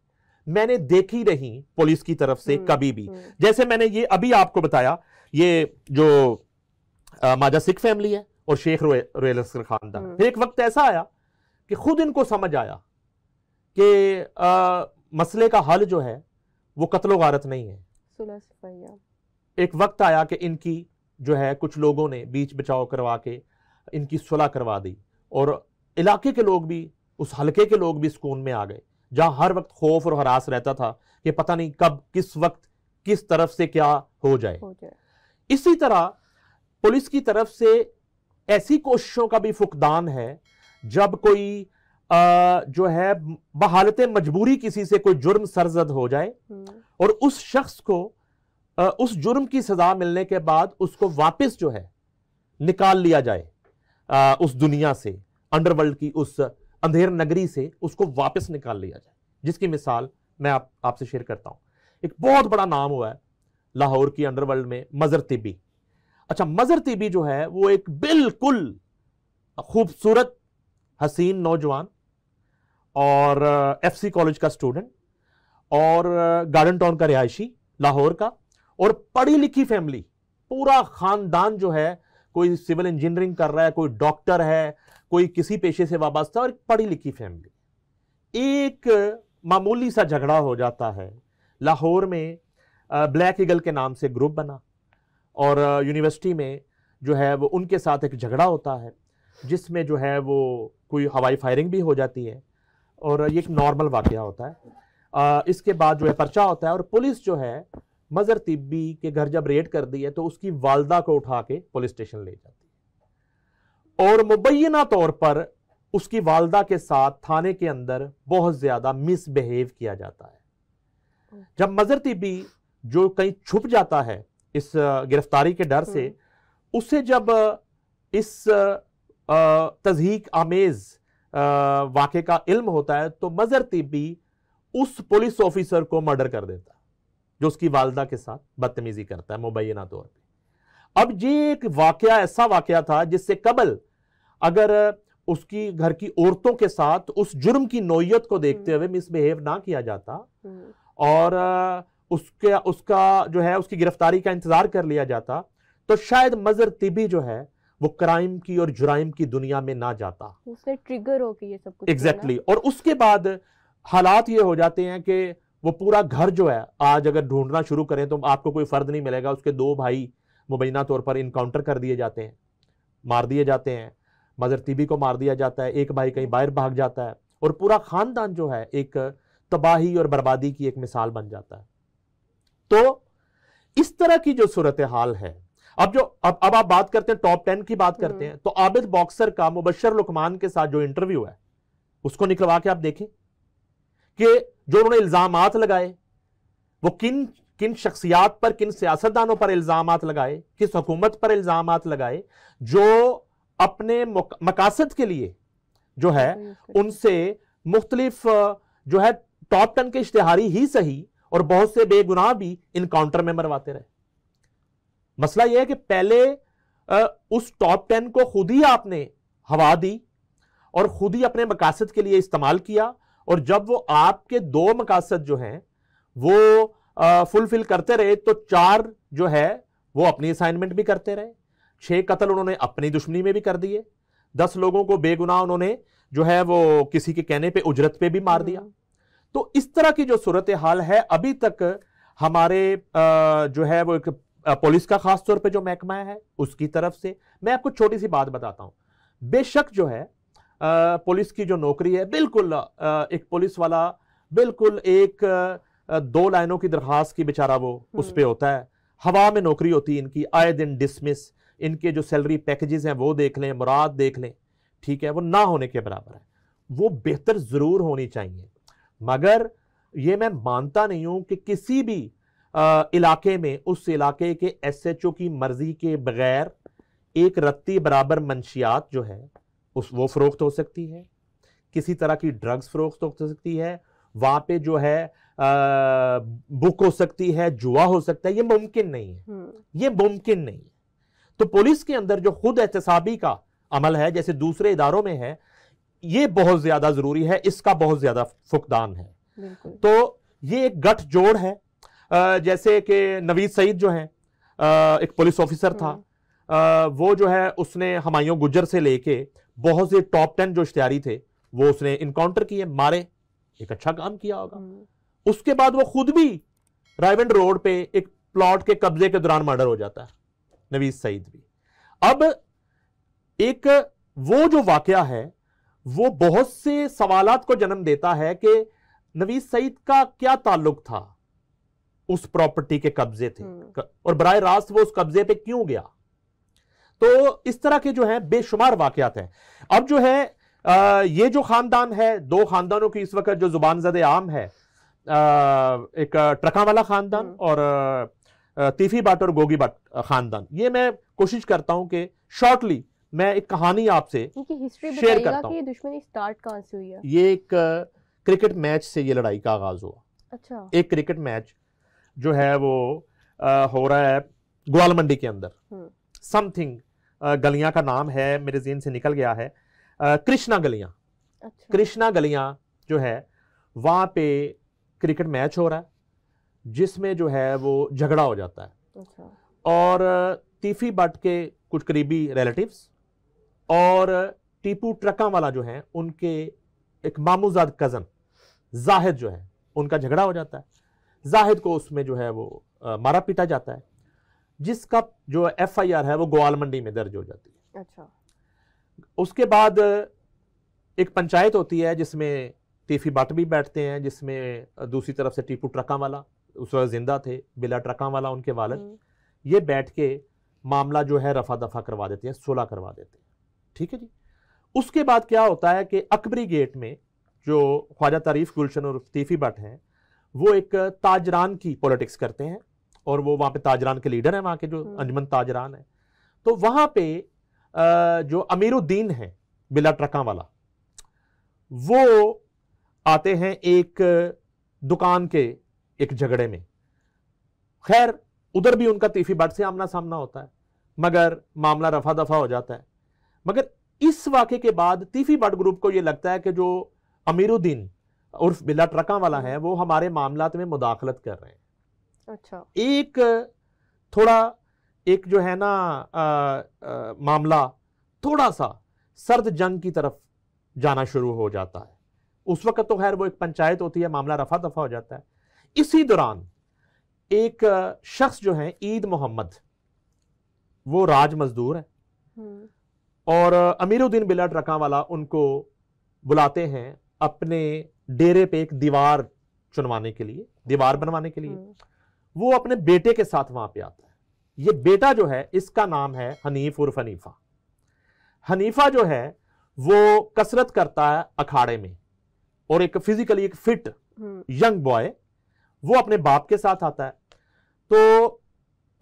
मैंने देखी नहीं पुलिस की तरफ से हम्म, कभी भी हम्म। जैसे मैंने ये अभी आपको बताया ये जो माजा सिख फैमिली है और शेख रोयल खानदान हम्म। फिर एक वक्त ऐसा आया कि खुद इनको समझ आया कि मसले का हल जो है वो कत्लो गारत नहीं है एक वक्त आया कि इनकी जो है कुछ लोगों ने बीच बचाव करवा के इनकी सुलह करवा दी और इलाके के लोग भी उस हलके के लोग भी सुकून में आ गए जहां हर वक्त खौफ और हरास रहता था कि पता नहीं कब किस वक्त किस तरफ से क्या हो जाए, इसी तरह पुलिस की तरफ से ऐसी कोशिशों का भी फुकदान है जब कोई आ, जो है बहालत मजबूरी किसी से कोई जुर्म सरजद हो जाए हम्म। और उस शख्स को आ, उस जुर्म की सजा मिलने के बाद उसको वापस जो है निकाल लिया जाए आ, उस दुनिया से अंडरवर्ल्ड की उस अंधेर नगरी से उसको वापस निकाल लिया जाए जिसकी मिसाल मैं आप आपसे शेयर करता हूं एक बहुत बड़ा नाम हुआ है लाहौर की अंडरवर्ल्ड में मजर तिबी अच्छा मजर तिबी जो है वो एक बिल्कुल खूबसूरत हसीन नौजवान और एफ सी कॉलेज का स्टूडेंट और गार्डन टाउन का रिहायशी लाहौर का और पढ़ी लिखी फैमिली पूरा खानदान जो है कोई सिविल इंजीनियरिंग कर रहा है कोई डॉक्टर है कोई किसी पेशे से वाबस्ता और पढ़ी लिखी फैमिली एक मामूली सा झगड़ा हो जाता है लाहौर में ब्लैक ईगल के नाम से ग्रुप बना और यूनिवर्सिटी में जो है वो उनके साथ एक झगड़ा होता है जिसमें जो है वो कोई हवाई फायरिंग भी हो जाती है और ये एक नॉर्मल वाक़ होता है आ, इसके बाद जो है पर्चा होता है और पुलिस जो है मज़र तिब्बी के घर जब रेड कर दी है तो उसकी वालदा को उठा के पुलिस स्टेशन ले जाती है और मुबैना तौर पर उसकी वालदा के साथ थाने के अंदर बहुत ज्यादा मिसबिहेव किया जाता है जब मजर तिबी जो कहीं छुप जाता है इस गिरफ्तारी के डर से हम्म। उसे जब इस तजहीक आमेज वाक का इल्म होता है तो मजर तिबी उस पुलिस ऑफिसर को मर्डर कर देता है जो उसकी वालदा के साथ बदतमीजी करता है मुबैना तौर पर अब ये एक वाक़ ऐसा वाक़ था जिससे कबल अगर उसकी घर की औरतों के साथ उस जुर्म की नोयत को देखते हम्म। हुए मिसबिहेव ना किया जाता हम्म। और उसके उसका जो है उसकी गिरफ्तारी का इंतजार कर लिया जाता तो शायद मजर तिबी जो है वो क्राइम की और जुराइम की दुनिया में ना जाता उससे ट्रिगर होकर ये सब कुछ एग्जैक्टली exactly. और उसके बाद हालात ये हो जाते हैं कि वो पूरा घर जो है आज अगर ढूंढना शुरू करें तो आपको कोई फर्द नहीं मिलेगा उसके दो भाई मुबैना तौर पर इनकाउंटर कर दिए जाते हैं मार दिए जाते हैं मदर तीबी को मार दिया जाता है एक भाई कहीं बाहर भाग जाता है और पूरा खानदान जो है एक तबाही और बर्बादी की एक मिसाल बन जाता है तो इस तरह की जो सूरत हाल है अब जो अब अब आप बात करते हैं टॉप टेन की बात हम्म। करते हैं तो आबिद बॉक्सर का मुबशर लुकमान के साथ जो इंटरव्यू है उसको निकलवा के आप देखें कि जो उन्होंने इल्जाम लगाए वो किन किन शख्सियात पर किन सियासतदानों पर इल्जाम लगाए किस हुकूमत पर इल्जाम लगाए जो अपने मकासद के लिए जो है उनसे मुख्तलिफ जो है टॉप टन के इश्तेहारी ही सही और बहुत से बेगुनाह भी इनकाउंटर में मरवाते रहे मसला यह है कि पहले उस टॉप टेन को खुद ही आपने हवा दी और खुद ही अपने मकासद के लिए इस्तेमाल किया और जब वो आपके दो मकासद जो हैं वो फुलफिल करते रहे तो चार जो है वो अपनी असाइनमेंट भी करते रहे छह कत्ल उन्होंने अपनी दुश्मनी में भी कर दिए दस लोगों को बेगुनाह उन्होंने जो है वो किसी के कहने पे उजरत पे भी मार दिया हम्म। तो इस तरह की जो सूरत हाल है अभी तक हमारे जो है वो एक पुलिस का खास तौर पे जो महकमा है उसकी तरफ से मैं आपको छोटी सी बात बताता हूँ बेशक जो है पुलिस की जो नौकरी है बिल्कुल एक पुलिस वाला बिल्कुल एक दो लाइनों की दरखास्त की बेचारा वो उस पर हम्म। होता है हवा में नौकरी होती है इनकी आए दिन डिसमिस इनके जो सैलरी पैकेजेस हैं वो देख लें मुराद देख लें ठीक है वो ना होने के बराबर है वो बेहतर ज़रूर होनी चाहिए मगर ये मैं मानता नहीं हूँ कि किसी भी आ, इलाके में उस इलाके के एसएचओ की मर्ज़ी के बगैर एक रत्ती बराबर मनशियात जो है उस वो फ़रोख्त हो सकती है किसी तरह की ड्रग्स फ़रोख्त हो सकती है वहाँ पे जो है आ, बुक हो सकती है जुआ हो सकता है ये मुमकिन नहीं है हम्म। ये मुमकिन नहीं है तो पुलिस के अंदर जो खुद एहतसाबी का अमल है जैसे दूसरे इदारों में है ये बहुत ज्यादा जरूरी है इसका बहुत ज्यादा फुकदान है तो ये एक गठजोड़ है जैसे कि नवीद सईद जो है एक पुलिस ऑफिसर था हम्म। वो जो है उसने हमायों गुजर से लेके बहुत से टॉप टेन जो इश्तारी थे वो उसने इनकाउंटर किए मारे एक अच्छा काम किया होगा हम्म। उसके बाद वो खुद भी रायवेंड रोड पे एक प्लॉट के कब्जे के दौरान मर्डर हो जाता है नवीद सईद भी अब एक वो जो वाकया है वो बहुत से सवाल को जन्म देता है कि नवीज सईद का क्या ताल्लुक था उस प्रॉपर्टी के कब्जे थे हम्म। और बर रास्त वो उस कब्जे पे क्यों गया तो इस तरह के जो है बेशुमार वाकत हैं अब जो है आ, ये जो खानदान है दो खानदानों की इस वक्त जो जुबान जद आम है आ, एक ट्रका वाला खानदान हम्म। और तीफी भट्ट और गोगी भट्ट खानदान ये मैं कोशिश करता हूँ कि शॉर्टली मैं एक कहानी आपसे शेयर करता हूँ दुश्मनी स्टार्ट कहाँ से हुई है ये एक क्रिकेट मैच से ये लड़ाई का आगाज हुआ अच्छा एक क्रिकेट मैच जो है वो आ, हो रहा है ग्वाल मंडी के अंदर समथिंग हम्म। गलियां का नाम है मेरे जीन से निकल गया है कृष्णा गलियां अच्छा। कृष्णा गलियां जो है वहां पे क्रिकेट मैच हो रहा है जिसमें जो है वो झगड़ा हो जाता है अच्छा। और तीफी बट के कुछ करीबी रिलेटिव्स और टीपू ट्रका वाला जो है उनके एक मामूजाद कज़न जाहिद जो है उनका झगड़ा हो जाता है जाहिद को उसमें जो है वो आ, मारा पीटा जाता है जिसका जो एफ आई आर है वो ग्वाल मंडी में दर्ज हो जाती है अच्छा उसके बाद एक पंचायत होती है जिसमें टीफी बट भी बैठते हैं जिसमें दूसरी तरफ से टीपू ट्रका वाला उस वक्त जिंदा थे बिला ट्रका वाला उनके वालद हम्म। ये बैठ के मामला जो है रफा दफा करवा देते हैं सोलह करवा देते हैं ठीक है जी उसके बाद क्या होता है कि अकबरी गेट में जो ख्वाजा तारीफ गुलशन और रतीफ़ी भट हैं वो एक ताजरान की पॉलिटिक्स करते हैं और वो वहाँ पे ताजरान के लीडर हैं वहाँ के जो हम्म। अंजमन ताजरान है तो वहाँ पे जो अमीरुद्दीन है बिला ट्रका वाला वो आते हैं एक दुकान के एक झगड़े में खैर उधर भी उनका तीफी बट से आमना सामना होता है मगर मामला रफा दफा हो जाता है मगर इस वाक्य के बाद तीफी बट ग्रुप को यह लगता है कि जो अमीरुद्दीन उर्फ बिल्ला ट्रका वाला है वो हमारे मामला में मुदाखलत कर रहे हैं अच्छा एक थोड़ा एक जो है ना आ, आ, मामला थोड़ा सा सर्द जंग की तरफ जाना शुरू हो जाता है उस वक्त तो खैर वो एक पंचायत होती है मामला रफा दफा हो जाता है इसी दौरान एक शख्स जो है ईद मोहम्मद वो राज मजदूर है हम्म। और अमीरुद्दीन बिला रका वाला उनको बुलाते हैं अपने डेरे पे एक दीवार चुनवाने के लिए दीवार बनवाने के लिए हम्म। वो अपने बेटे के साथ वहां पे आता है ये बेटा जो है इसका नाम है हनीफ उर्फ हनीफा हनीफा जो है वो कसरत करता है अखाड़े में और एक फिजिकली एक फिट हम्म। यंग बॉय वो अपने बाप के साथ आता है तो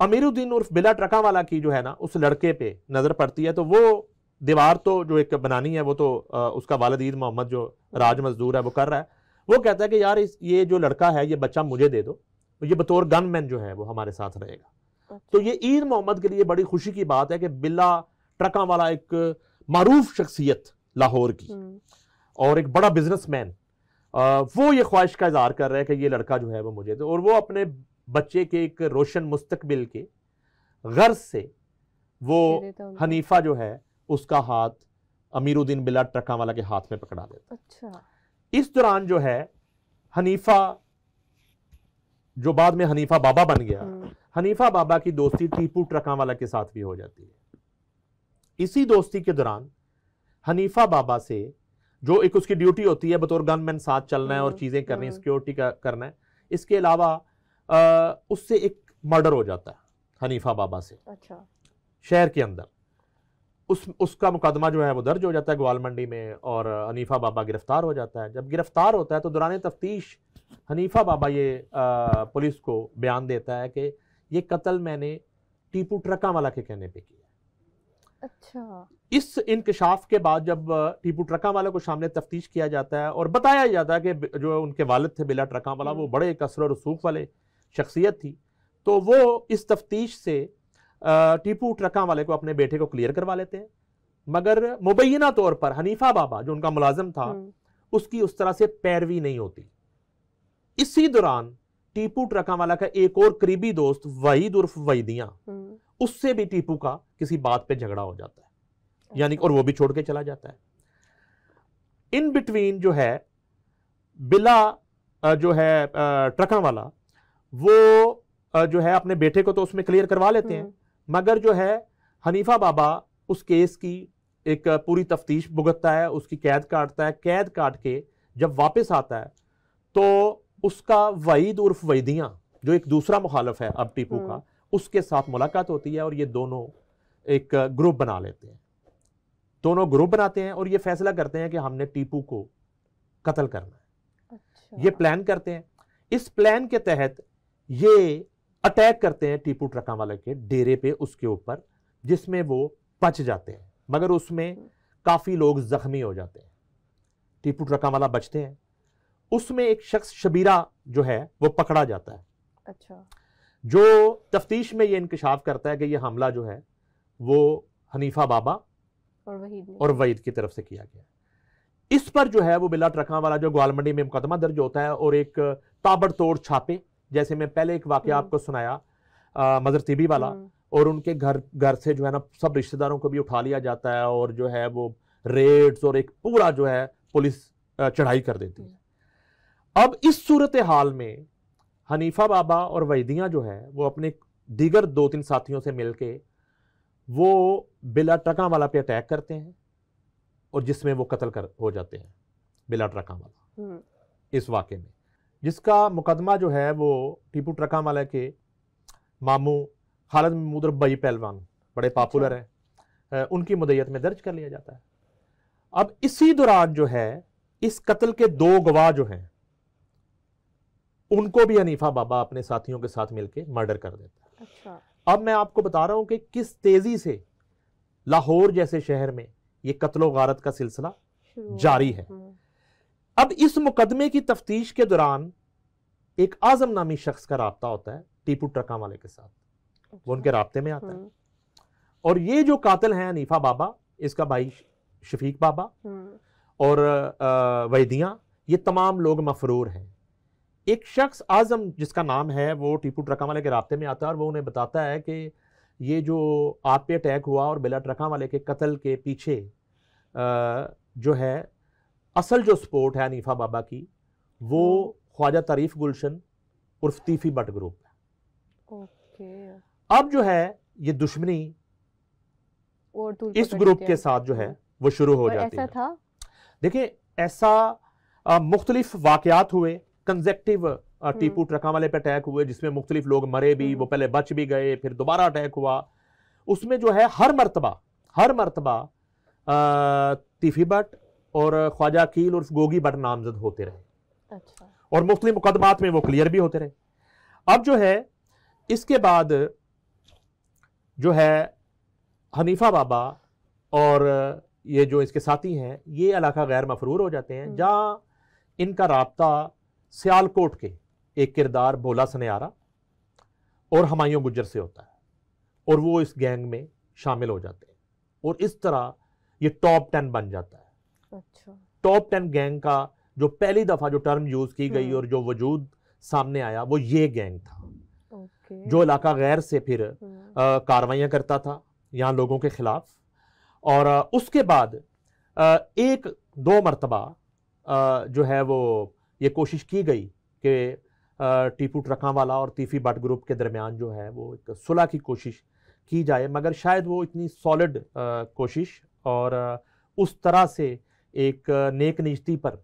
अमीरुद्दीन उर्फ बिला ट्रका वाला की जो है ना उस लड़के पे नज़र पड़ती है तो वो दीवार तो जो एक बनानी है वो तो उसका वालद ईद मोहम्मद जो राज मजदूर है वो कर रहा है वो कहता है कि यार इस ये जो लड़का है ये बच्चा मुझे दे दो ये बतौर गनमैन जो है वो हमारे साथ रहेगा तो ये ईद मोहम्मद के लिए बड़ी खुशी की बात है कि बिल्ला ट्रका वाला एक मरूफ शख्सियत लाहौर की हम्म। और एक बड़ा बिजनेसमैन वो ये ख्वाहिश का इजहार कर रहे हैं कि ये लड़का जो है वो मुझे तो और वो अपने बच्चे के एक रोशन मुस्तबिल के गर्ज से वो हनीफा जो है उसका हाथ अमीरुद्दीन बिला ट्रका वाला के हाथ में पकड़ा देता अच्छा इस दौरान जो है हनीफा जो बाद में हनीफा बाबा बन गया हम्म। हनीफा बाबा की दोस्ती टीपू ट्रका वाला के साथ भी हो जाती है इसी दोस्ती के दौरान हनीफा बाबा से जो एक उसकी ड्यूटी होती है बतौर गनमैन साथ चलना है और हम्म, चीज़ें करनी है सिक्योरिटी हम्म। का करना है इसके अलावा उससे एक मर्डर हो जाता है हनीफा बाबा से अच्छा शहर के अंदर उस उसका मुकदमा जो है वो दर्ज हो जाता है ग्वाल मंडी में और हनीफा बाबा गिरफ्तार हो जाता है जब गिरफ्तार होता है तो दौरान तफ्तीश हनीफा बाबा ये आ, पुलिस को बयान देता है कि ये कत्ल मैंने टीपू ट्रका वाला के कहने पे किया अच्छा इस इंकशाफ के बाद जब टीपू ट्रका वाला को सामने तफ्तीश किया जाता है और बताया जाता है कि जो उनके वालद थे बिला ट्रका वाला वो हम्म। बड़े कसर रसूख वाले शख्सियत थी तो वो इस तफ्तीश से टीपू ट्रका वाले को अपने बेटे को क्लियर करवा लेते हैं मगर मुबैना तौर पर हनीफा बाबा जो उनका मुलाजम था हम्म। उसकी उस तरह से पैरवी नहीं होती इसी दौरान टीपू ट्रका वाला का एक और करीबी दोस्त वहीद उर्फ वहीदियाँ हम्म। उससे भी टीपू का किसी बात पे झगड़ा हो जाता है यानी और वो भी छोड़ के चला जाता है इन बिटवीन जो है बिला जो है ट्रक वाला वो जो है अपने बेटे को तो उसमें क्लियर करवा लेते हैं हम्म। मगर जो है हनीफा बाबा उस केस की एक पूरी तफ्तीश भुगतता है उसकी कैद काटता है कैद काट के जब वापस आता है तो उसका वहीद उर्फ वहीदियाँ जो एक दूसरा मुखालफ है अब टीपू का हम्म। उसके साथ मुलाकात होती है और ये दोनों एक ग्रुप बना लेते हैं दोनों ग्रुप बनाते हैं और ये फैसला करते हैं कि हमने टीपू को कत्ल करना है अच्छा। ये प्लान करते हैं इस प्लान के तहत ये अटैक करते हैं टीपू ट्रका वाले के डेरे पे उसके ऊपर जिसमें वो बच जाते हैं मगर उसमें काफ़ी लोग जख्मी हो जाते हैं टीपू ट्रका वाला बचते हैं उसमें एक शख्स शबीरा जो है वो पकड़ा जाता है अच्छा जो तफ्तीश में ये इंकशाफ करता है कि यह हमला जो है वो हनीफा बाबा और वहीद और वहीद की तरफ से किया गया इस पर जो है वो बिला ट्रका वाला जो ग्वालमंडी में मुकदमा दर्ज होता है और एक ताबड़तोड़ छापे जैसे मैं पहले एक वाक्य हम्म। आपको सुनाया मदर तीबी वाला हम्म। और उनके घर घर से जो है ना सब रिश्तेदारों को भी उठा लिया जाता है और जो है वो रेड्स और एक पूरा जो है पुलिस चढ़ाई कर देती है हम्म। अब इस सूरत हाल में हनीफा बाबा और वैदियाँ जो है वो अपने दीगर दो तीन साथियों से मिल के वो बिला ट्रका वाला पे अटैक करते हैं और जिसमें वो कत्ल कर हो जाते हैं बिला ट्रका वाला हम्म। इस वाक़े में जिसका मुकदमा जो है वो टीपू ट्रकाम वाला के मामू खालद महमूद बई पहलवान बड़े पॉपुलर अच्छा। हैं उनकी मुदैत में दर्ज कर लिया जाता है अब इसी दौरान जो है इस कत्ल के दो गवाह जो हैं उनको भी अनीफा बाबा अपने साथियों के साथ मिलकर मर्डर कर देता अच्छा। अब मैं आपको बता रहा हूं कि किस तेजी से लाहौर जैसे शहर में ये कत्लो गारत का सिलसिला जारी है हम्म। अब इस मुकदमे की तफ्तीश के दौरान एक आजम नामी शख्स का रबता होता है टीपू ट्रका वाले के साथ अच्छा। वो उनके अच्छा। रबते में आता है हम्म। और ये जो कातिल हैं अनीफा बाबा इसका भाई शफीक बाबा हम्म। और वैदिया ये तमाम लोग मफरूर हैं एक शख्स आजम जिसका नाम है वो टीपू ट्रका वाले के रास्ते में आता है और वो उन्हें बताता है कि ये जो आप पे अटैक हुआ और बेला ट्रका वाले के कत्ल के पीछे जो है असल जो सपोर्ट है अनीफा बाबा की वो हाँ। ख्वाजा तारीफ गुलशन उर्फ तीफी बट ग्रुप है okay. अब जो है ये दुश्मनी और इस ग्रुप के साथ जो है वो शुरू हो जाती है देखिए ऐसा मुख्तलिफ वाकयात हुए कंजेक्टिव टीपू वाले पे अटैक हुए जिसमें मुख्तलिफ लोग मरे भी वो पहले बच भी गए फिर दोबारा अटैक हुआ उसमें जो है हर मरतबा हर मरतबा तीफी बट और ख्वाजा कील और गोगी भट्ट नामजद होते रहे अच्छा। और मुख्तलि मुकदमात में वो क्लियर भी होते रहे अब जो है इसके बाद जो है हनीफा बाबा और ये जो इसके साथी हैं ये इलाका गैर मफरूर हो जाते हैं जहाँ इनका रबता सियालकोट के एक किरदार भोला सनियारा और हमायों गुजर से होता है और वो इस गैंग में शामिल हो जाते हैं और इस तरह ये टॉप टेन बन जाता है अच्छा। टॉप टेन गैंग का जो पहली दफ़ा जो टर्म यूज़ की गई हम्म। और जो वजूद सामने आया वो ये गैंग था ओके। जो इलाका गैर से फिर हम्म। कार्रवाइयां करता था यहाँ लोगों के ख़िलाफ़ और आ, उसके बाद आ, एक दो मरतबा जो है वो ये कोशिश की गई कि टीपू वाला और तीफी बट ग्रुप के दरमियान जो है वो एक सुलह की कोशिश की जाए मगर शायद वो इतनी सॉलिड कोशिश और उस तरह से एक नेक निश्ती पर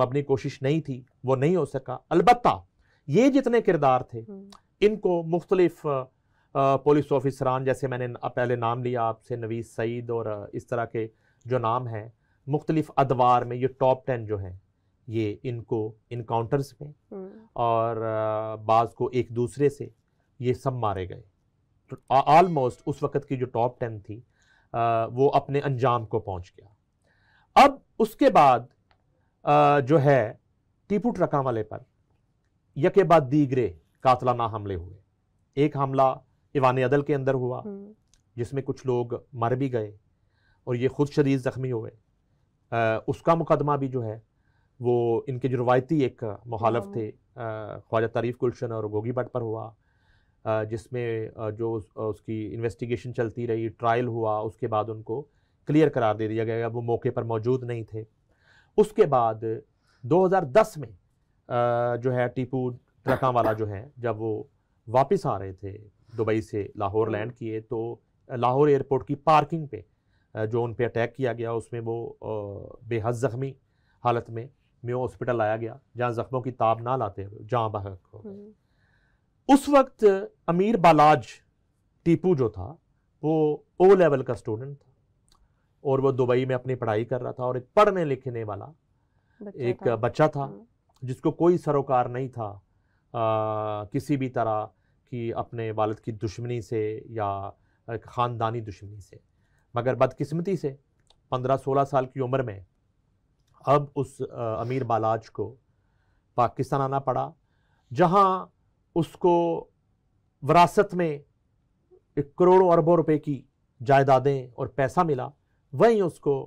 मबनी कोशिश नहीं थी वो नहीं हो सका अलबत् ये जितने किरदार थे हम्म। इनको मुख्तलिफ पुलिस ऑफिसरान जैसे मैंने पहले नाम लिया आपसे नवीस सईद और इस तरह के जो नाम हैं मुख्तलिफ अदवार में ये टॉप टेन जो हैं ये इनको इनकाउंटर्स में हम्म। और बाज को एक दूसरे से ये सब मारे गए ऑलमोस्ट तो उस वक्त की जो टॉप टेन थी वो अपने अंजाम को पहुंच गया अब उसके बाद जो है टीपू ट्रका वाले पर यके बाद दीगरे कातलाना हमले हुए एक हमला इवान अदल के अंदर हुआ हम्म। जिसमें कुछ लोग मर भी गए और ये खुद शरीर ज़ख्मी हुए उसका मुकदमा भी जो है वो इनके जो रवायती एक मुखालफ हाँ। थे ख्वाजा तारीफ गुलशन और गोगी भट्ट पर हुआ जिसमें जो उसकी इन्वेस्टिगेशन चलती रही ट्रायल हुआ उसके बाद उनको क्लियर करार दे दिया गया वो मौके पर मौजूद नहीं थे उसके बाद 2010 में जो है टीपू ट्रक वाला जो है जब वो वापस आ रहे थे दुबई से लाहौर लैंड हाँ। किए तो लाहौर एयरपोर्ट की पार्किंग पे जो उन पर अटैक किया गया उसमें वो बेहद ज़ख्मी हालत में में हॉस्पिटल लाया गया जहाँ जख्मों की ताब ना लाते हुए जहाँ बहक हम्म। उस वक्त अमीर बालाज टीपू जो था वो ओ लेवल का स्टूडेंट था और वो दुबई में अपनी पढ़ाई कर रहा था और एक पढ़ने लिखने वाला बच्चा एक था। बच्चा था हम्म। जिसको कोई सरोकार नहीं था आ, किसी भी तरह की अपने वालद की दुश्मनी से या ख़ानदानी दुश्मनी से मगर बदकिस्मती से पंद्रह सोलह साल की उम्र में अब उस अमीर बालाज को पाकिस्तान आना पड़ा जहां उसको विरासत में एक करोड़ों अरबों रुपए की जायदादें और पैसा मिला वहीं उसको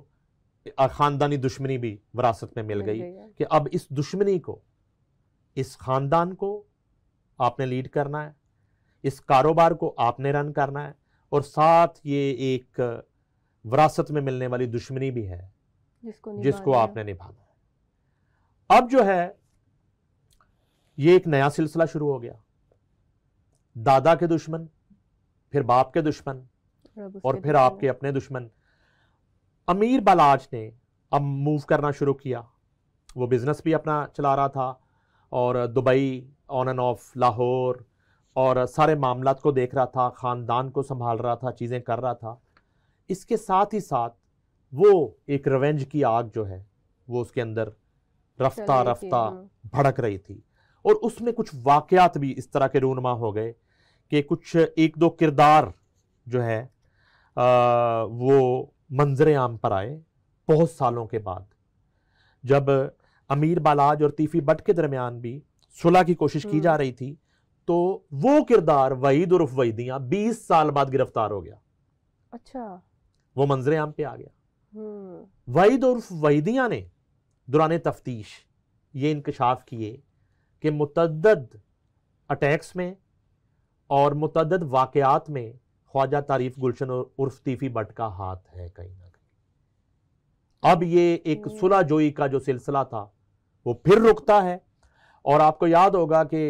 ख़ानदानी दुश्मनी भी विरासत में मिल गई कि अब इस दुश्मनी को इस ख़ानदान को आपने लीड करना है इस कारोबार को आपने रन करना है और साथ ये एक विरासत में मिलने वाली दुश्मनी भी है जिसको जिसको आपने निभाना अब जो है ये एक नया सिलसिला शुरू हो गया दादा के दुश्मन फिर बाप के दुश्मन और फिर आपके अपने दुश्मन अमीर बलाज ने अब मूव करना शुरू किया वो बिज़नेस भी अपना चला रहा था और Dubai on and off Lahore और सारे मामला को देख रहा था ख़ानदान को संभाल रहा था चीज़ें कर रहा था इसके साथ ही साथ वो एक रवेंज की आग जो है वो उसके अंदर रफ्ता रफ्ता हाँ। भड़क रही थी और उसमें कुछ वाकयात भी इस तरह के रूनमा हो गए कि कुछ एक दो किरदार जो है आ, वो मंजर आम पर आए बहुत सालों के बाद जब अमीर बालाज और तीफी बट के दरमियान भी सुलह की कोशिश की जा हम्म। रही थी तो वो किरदार वहीद उर्फ वहीदियाँ बीस साल बाद गिरफ्तार हो गया अच्छा वो मंजर आम पे आ गया हम्म। वहीद और वहीदिया ने दौरान तफ्तीश ये इंकशाफ किए कि मतदद अटैक्स में और मतदद वाकत में ख्वाजा तारीफ गुलशन और उर्फ तीफी भट्ट का हाथ है कहीं ना कहीं अब ये एक हम्म। सुलह जोई का जो सिलसिला था वो फिर रुकता है और आपको याद होगा कि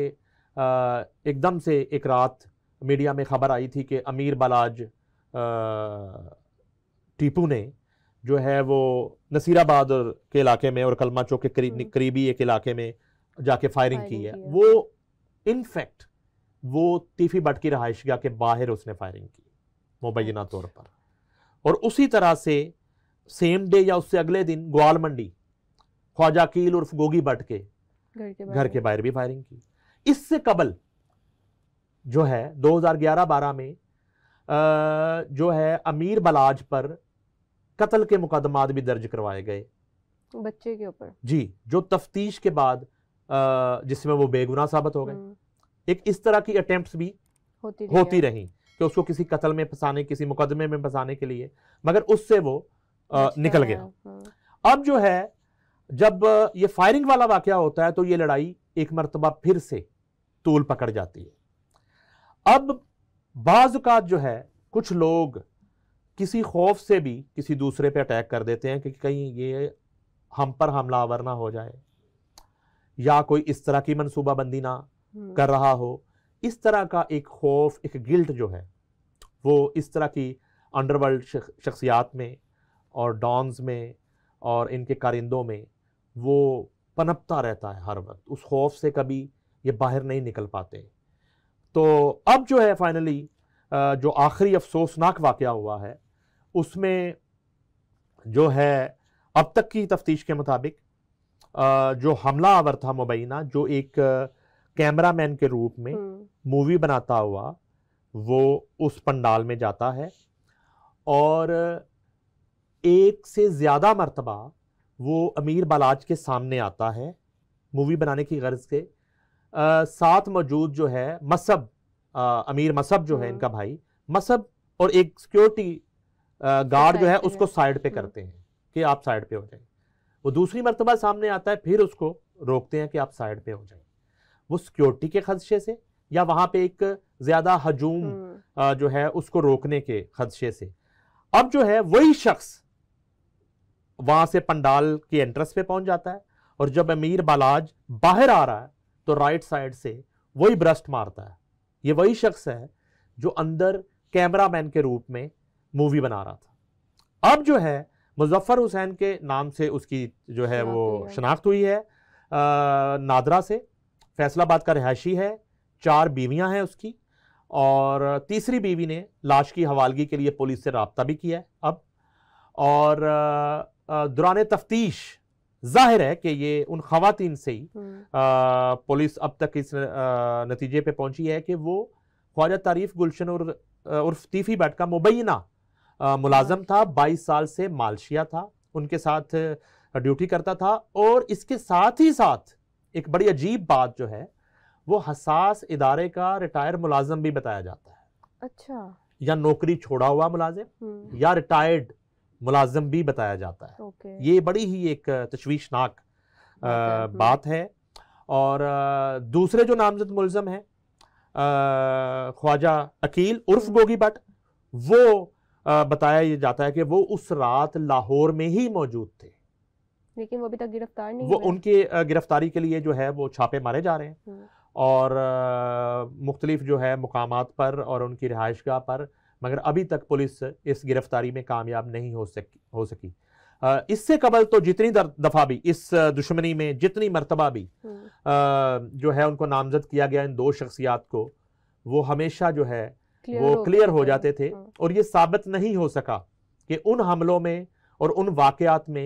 एकदम से एक रात मीडिया में खबर आई थी कि अमीर बलाज टीपू ने जो है वो नसीराबाद के इलाके में और कलमा चौक के करीब हम्म। करीबी एक इलाके में जाके फायरिंग, फायरिंग की है वो इनफैक्ट वो तीफी भट्ट की रहायशगा के बाहर उसने फायरिंग की मुबैना तौर पर और उसी तरह से सेम डे या उससे अगले दिन ग्वाल मंडी ख्वाजा कील उर्फ गोगी भट्ट के घर के बाहर भी फायरिंग की इससे कबल जो है 2011-12 में आ, जो है अमीर बलाज पर कत्ल के मुकदमात भी दर्ज करवाए गए बच्चे के ऊपर जी जो तफ्तीश के बाद जिसमें वो बेगुनाह साबित हो गए हम्म। एक इस तरह की अटेम्प्ट भी होती, होती रही कि उसको किसी कत्ल में फंसाने किसी मुकदमे में फंसाने के लिए मगर उससे वो आ, अच्छा, निकल गया हाँ। अब जो है जब ये फायरिंग वाला वाक्य होता है तो ये लड़ाई एक मरतबा फिर से तूल पकड़ जाती है अब बाज़ जो है कुछ लोग किसी खौफ से भी किसी दूसरे पे अटैक कर देते हैं कि कहीं ये हम पर हमलावर ना हो जाए या कोई इस तरह की मनसूबाबंदी ना हम्म। कर रहा हो इस तरह का एक खौफ एक गिल्ट जो है वो इस तरह की अंडरवर्ल्ड शख्सियात में और डॉन्स में और इनके कारिंदों में वो पनपता रहता है हर वक्त उस खौफ से कभी ये बाहर नहीं निकल पाते तो अब जो है फाइनली जो आखिरी अफसोसनाक वाक़ हुआ है उसमें जो है अब तक की तफ्तीश के मुताबिक जो हमला आवर था मुबैना जो एक कैमरा मैन के रूप में हम्म। मूवी बनाता हुआ वो उस पंडाल में जाता है और एक से ज़्यादा मरतबा वो अमीर बलाज के सामने आता है मूवी बनाने की गर्ज के आ, साथ मौजूद जो है मसब अमीर मसब जो है हम्म। इनका भाई मसब और एक सिक्योरिटी गार्ड जो है उसको साइड पे करते हम्म। हैं कि आप साइड पे हो जाए वो दूसरी मरतबा सामने आता है फिर उसको रोकते हैं कि आप साइड पे हो जाए वो सिक्योरिटी के खदशे से या वहां पे एक ज़्यादा हजूम हम्म। जो है उसको रोकने के खदशे से अब जो है वही शख्स वहाँ से पंडाल की एंट्रेंस पे पहुँच जाता है और जब अमीर बालाज बाहर आ रहा है तो राइट साइड से वही ब्रस्ट मारता है ये वही शख्स है जो अंदर कैमरामैन के रूप में मूवी बना रहा था अब जो है मुजफ्फर हुसैन के नाम से उसकी जो है वो शनाख्त हुई है आ, नादरा से फैसलाबाद का रिहायशी है चार बीवियां हैं उसकी और तीसरी बीवी ने लाश की हवालगी के लिए पुलिस से रबता भी किया है अब और दौरान तफ्तीश जाहिर है कि ये उन खातन से ही हम्म। पुलिस अब तक इस नतीजे पे पहुंची है कि वो ख्वाजा तारीफ गुलशन और उर्फ तीफी भट्ट का मुबैना मुलाजम हाँ। था बाईस साल से मालशिया था उनके साथ ड्यूटी करता था और इसके साथ ही साथ एक बड़ी अजीब बात जो है वो हसास इदारे का रिटायर मुलाजम भी बताया जाता है अच्छा या नौकरी छोड़ा हुआ मुलाजिम हम्म। या रिटायर्ड मुलाजम भी बताया जाता है okay. ये बड़ी ही एक तशवीशनाक हम्म। बात है और दूसरे जो नामजद मुलजम है ख्वाजा अकील उर्फ गोगी हम्म। भट वो बताया ये जाता है कि वो उस रात लाहौर में ही मौजूद थे लेकिन वो अभी तक गिरफ्तार नहीं वो उनके गिरफ्तारी के लिए जो है वो छापे मारे जा रहे हैं हम्म। और मुख्तलिफ जो है मुकाम पर और उनकी रिहाइश पर मगर अभी तक पुलिस इस गिरफ्तारी में कामयाब नहीं हो सकी हो सकी इससे कबल तो जितनी दफा भी इस दुश्मनी में जितनी मरतबा भी हम्म। जो है उनको नामजद किया गया इन दो शख्सियात को वो हमेशा जो है वो क्लियर हो जाते थे हाँ। और ये साबित नहीं हो सका कि उन हमलों में और उन वाकयात में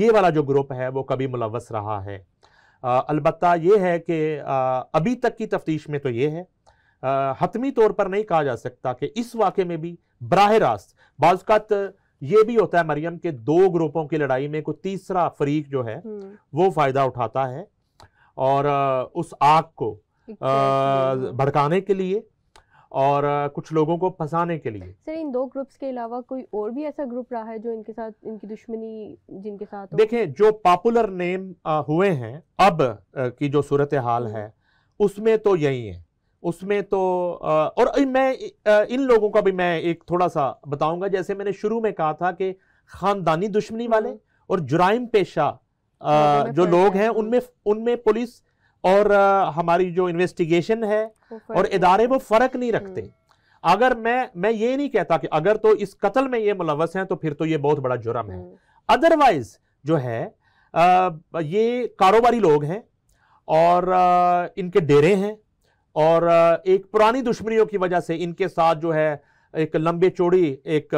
ये वाला जो ग्रुप है वो कभी मुलवस रहा है अलबत् ये है कि अभी तक की तफ्तीश में तो ये है हतमी तौर पर नहीं कहा जा सकता कि इस वाक्य में भी बरह रास्त बाज़त ये भी होता है मरियम के दो ग्रुपों की लड़ाई में कोई तीसरा फरीक जो है हम्म। वो फ़ायदा उठाता है और उस आग को भड़काने के लिए और कुछ लोगों को फंसाने के लिए सर इन दो ग्रुप्स के अलावा कोई और भी ऐसा ग्रुप रहा है जो इनके साथ इनकी दुश्मनी जिनके साथ देखें जो पॉपुलर नेम हुए हैं अब की जो सूरत हाल हम्म। है उसमें तो यही है उसमें तो और मैं इन लोगों का भी मैं एक थोड़ा सा बताऊंगा जैसे मैंने शुरू में कहा था कि खानदानी दुश्मनी हम्म। वाले और जुराइम पेशा हाँ, जो लोग हैं उनमें उनमें पुलिस और हमारी जो इन्वेस्टिगेशन है और इदारे वो फर्क नहीं रखते हम्म। अगर मैं मैं ये नहीं कहता कि अगर तो इस कत्ल में ये मुलवस हैं तो फिर तो ये बहुत बड़ा जुर्म है अदरवाइज हम्म। जो है आ, ये कारोबारी लोग हैं और आ, इनके डेरे हैं और एक पुरानी दुश्मनियों की वजह से इनके साथ जो है एक लंबे चौड़ी एक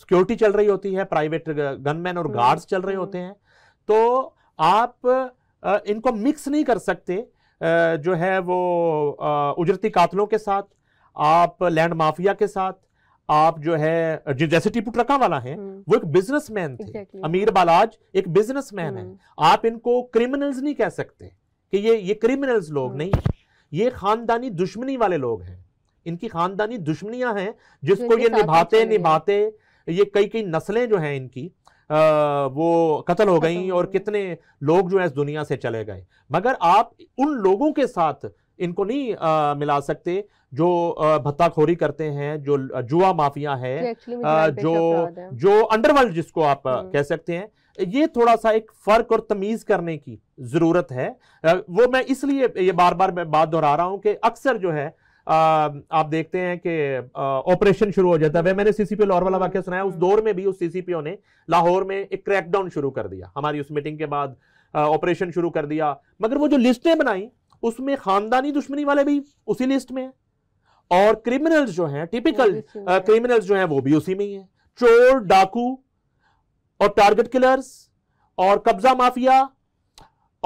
सिक्योरिटी चल रही होती है प्राइवेट गनमैन और गार्ड्स हम्म, चल रहे हम्म। होते हैं तो आप आ, इनको मिक्स नहीं कर सकते आ, जो है वो उजरती कातलों के साथ आप लैंड माफिया के साथ आप जो है जैसे टीपू ट्रका वाला है हम्म। वो एक बिजनेसमैन थे अमीर बालाज एक बिजनेसमैन है आप इनको क्रिमिनल्स नहीं कह सकते कि ये ये क्रिमिनल्स लोग हाँ। नहीं ये खानदानी दुश्मनी वाले लोग हैं इनकी खानदानी दुश्मनियां हैं जिसको ये निभाते निभाते ये कई कई नस्लें जो हैं इनकी आ, वो कत्ल हो गई और कितने लोग जो है इस दुनिया से चले गए मगर आप उन लोगों के साथ इनको नहीं आ, मिला सकते जो भत्ताखोरी करते हैं जो जुआ माफिया है जो जो अंडरवर्ल्ड जिसको आप हाँ। कह सकते हैं ये थोड़ा सा एक फ़र्क और तमीज़ करने की ज़रूरत है वो मैं इसलिए ये बार बार मैं बात दोहरा रहा हूं कि अक्सर जो है आप देखते हैं कि ऑपरेशन शुरू हो जाता है मैंने सीसीपीओ लाहौर वाला वाक्य सुनाया उस दौर में भी उस सीसीपीओ ने लाहौर में एक क्रैकडाउन शुरू कर दिया हमारी उस मीटिंग के बाद ऑपरेशन शुरू कर दिया मगर वो जो लिस्टें बनाई उसमें खानदानी दुश्मनी वाले भी उसी लिस्ट में और क्रिमिनल्स जो हैं टिपिकल क्रिमिनल्स जो हैं वो भी उसी में ही है चोर डाकू और टारगेट किलर्स और कब्जा माफिया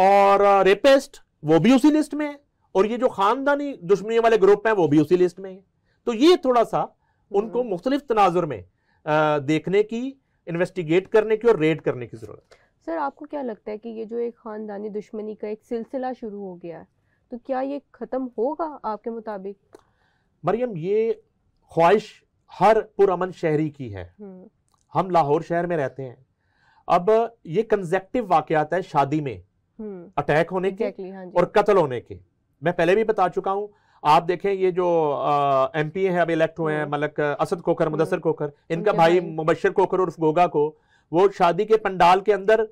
और रेपेस्ट वो भी उसी लिस्ट में है और ये जो खानदानी दुश्मनी वाले ग्रुप हैं वो भी उसी लिस्ट में है तो ये थोड़ा सा उनको हम्म। मुख्तलिफ तनाजुर में आ, देखने की इन्वेस्टिगेट करने की और रेड करने की जरूरत सर आपको क्या लगता है कि ये जो एक खानदानी दुश्मनी का एक सिलसिला शुरू हो गया है तो क्या ये ख़त्म होगा आपके मुताबिक मरियम ये ख्वाहिश हर पुरमन शहरी की है हम्म। हम लाहौर शहर में रहते हैं अब ये कंजेक्टिव वाकयात है शादी में अटैक हम्म। होने exactly, के हाँ और कत्ल होने के मैं पहले भी बता चुका हूं आप देखें ये जो एम पी है अब इलेक्ट हुए हैं हम्म। मलक असद कोकर हम्म। मुदसर कोकर इनका भाई मुबशर कोकर उर्फ गोगा को वो शादी के पंडाल के अंदर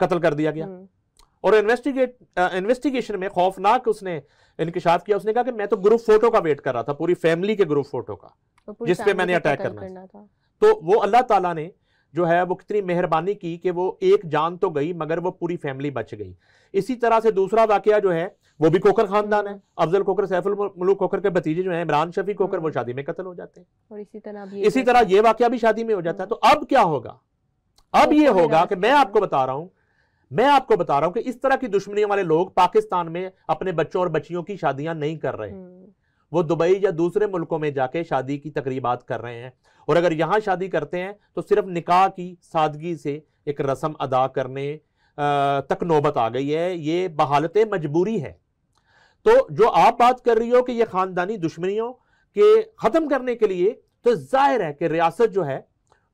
कत्ल कर दिया गया और इन्वेस्टिगेट इन्वेस्टिगेशन में खौफनाक उसने इनकशाफ किया उसने कहा कि मैं तो ग्रुप फोटो का वेट कर रहा था पूरी फैमिली के ग्रुप फोटो का जिसपे मैंने अटैक करना, करना था तो वो अल्लाह ताला ने जो है वो कितनी मेहरबानी की कि वो एक जान तो गई मगर वो पूरी फैमिली बच गई इसी तरह से दूसरा वाक्य जो है वो भी कोकर खानदान है अफजल कोकर सैफुल मलूक कोकर के भतीजे जो है इमरान शफी कोकर वो हाँ। शादी में कत्ल हो जाते हैं और इसी तरह भी इसी तरह ये वाक्य भी शादी में हो जाता है तो अब क्या होगा अब ये होगा कि मैं आपको बता रहा हूं मैं आपको बता रहा हूं कि इस तरह की दुश्मनी वाले लोग पाकिस्तान में अपने बच्चों और बच्चियों की शादियां नहीं कर रहे हम्म। वो दुबई या दूसरे मुल्कों में जाके शादी की तकरीबात कर रहे हैं और अगर यहाँ शादी करते हैं तो सिर्फ निकाह की सादगी से एक रस्म अदा करने तक नौबत आ गई है ये बहालत मजबूरी है तो जो आप बात कर रही हो कि ये ख़ानदानी दुश्मनियों के ख़त्म करने के लिए तो जाहिर है कि रियासत जो है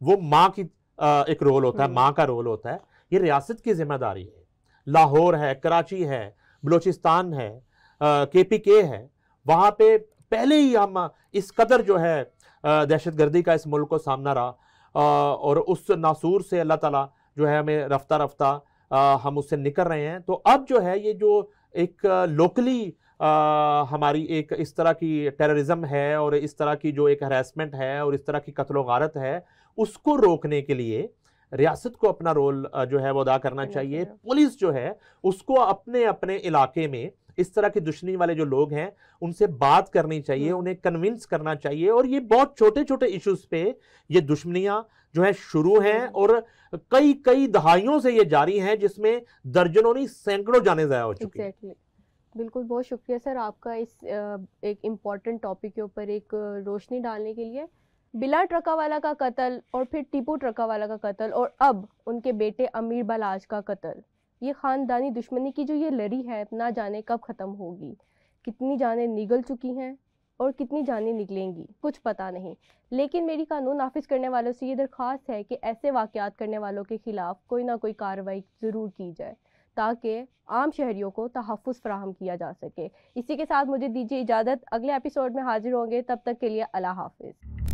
वो माँ की एक रोल होता है हम्म। माँ का रोल होता है ये रियासत की जिम्मेदारी है लाहौर है कराची है बलूचिस्तान है के पी के है वहाँ पे पहले ही हम इस कदर जो है दहशत गर्दी का इस मुल्क को सामना रहा और उस नासूर से अल्लाह ताला जो है हमें रफ्ता रफ्ता हम उससे निकल रहे हैं तो अब जो है ये जो एक लोकली आ, हमारी एक इस तरह की टेररिज्म है और इस तरह की जो एक हरासमेंट है और इस तरह की कत्लो गारत है उसको रोकने के लिए रियासत को अपना रोल जो है वो अदा करना चाहिए पुलिस जो है उसको अपने अपने इलाके में इस तरह के दुश्मनी वाले जो लोग हैं उनसे बात करनी चाहिए हाँ। उन्हें कन्विंस करना चाहिए और ये बहुत छोटे छोटे इश्यूज पे ये दुश्मनियां जो है शुरू हैं हाँ। और कई कई दहाइयों से ये जारी हैं जिसमें दर्जनों नहीं सैकड़ों जाने ज़ाया हो चुके बिल्कुल बहुत शुक्रिया सर आपका इस एक इम्पॉर्टेंट टॉपिक के ऊपर एक रोशनी डालने के लिए बिला ट्रका वाला का कत्ल और फिर टीपू ट्रका वाला का कत्ल और अब उनके बेटे अमीर बलाज का कत्ल ये ख़ानदानी दुश्मनी की जो ये लड़ी है ना जाने कब ख़त्म होगी कितनी जानें निगल चुकी हैं और कितनी जानें निकलेंगी कुछ पता नहीं लेकिन मेरी कानून नाफिज करने वालों से ये दरख्वास्त है कि ऐसे वाक़ात करने वालों के ख़िलाफ़ कोई ना कोई कार्रवाई ज़रूर की जाए ताकि आम शहरीों को तहफ़ फ्राहम किया जा सके इसी के साथ मुझे दीजिए इजाज़त अगले एपिसोड में हाजिर होंगे तब तक के लिए अल्लाह हाफिज़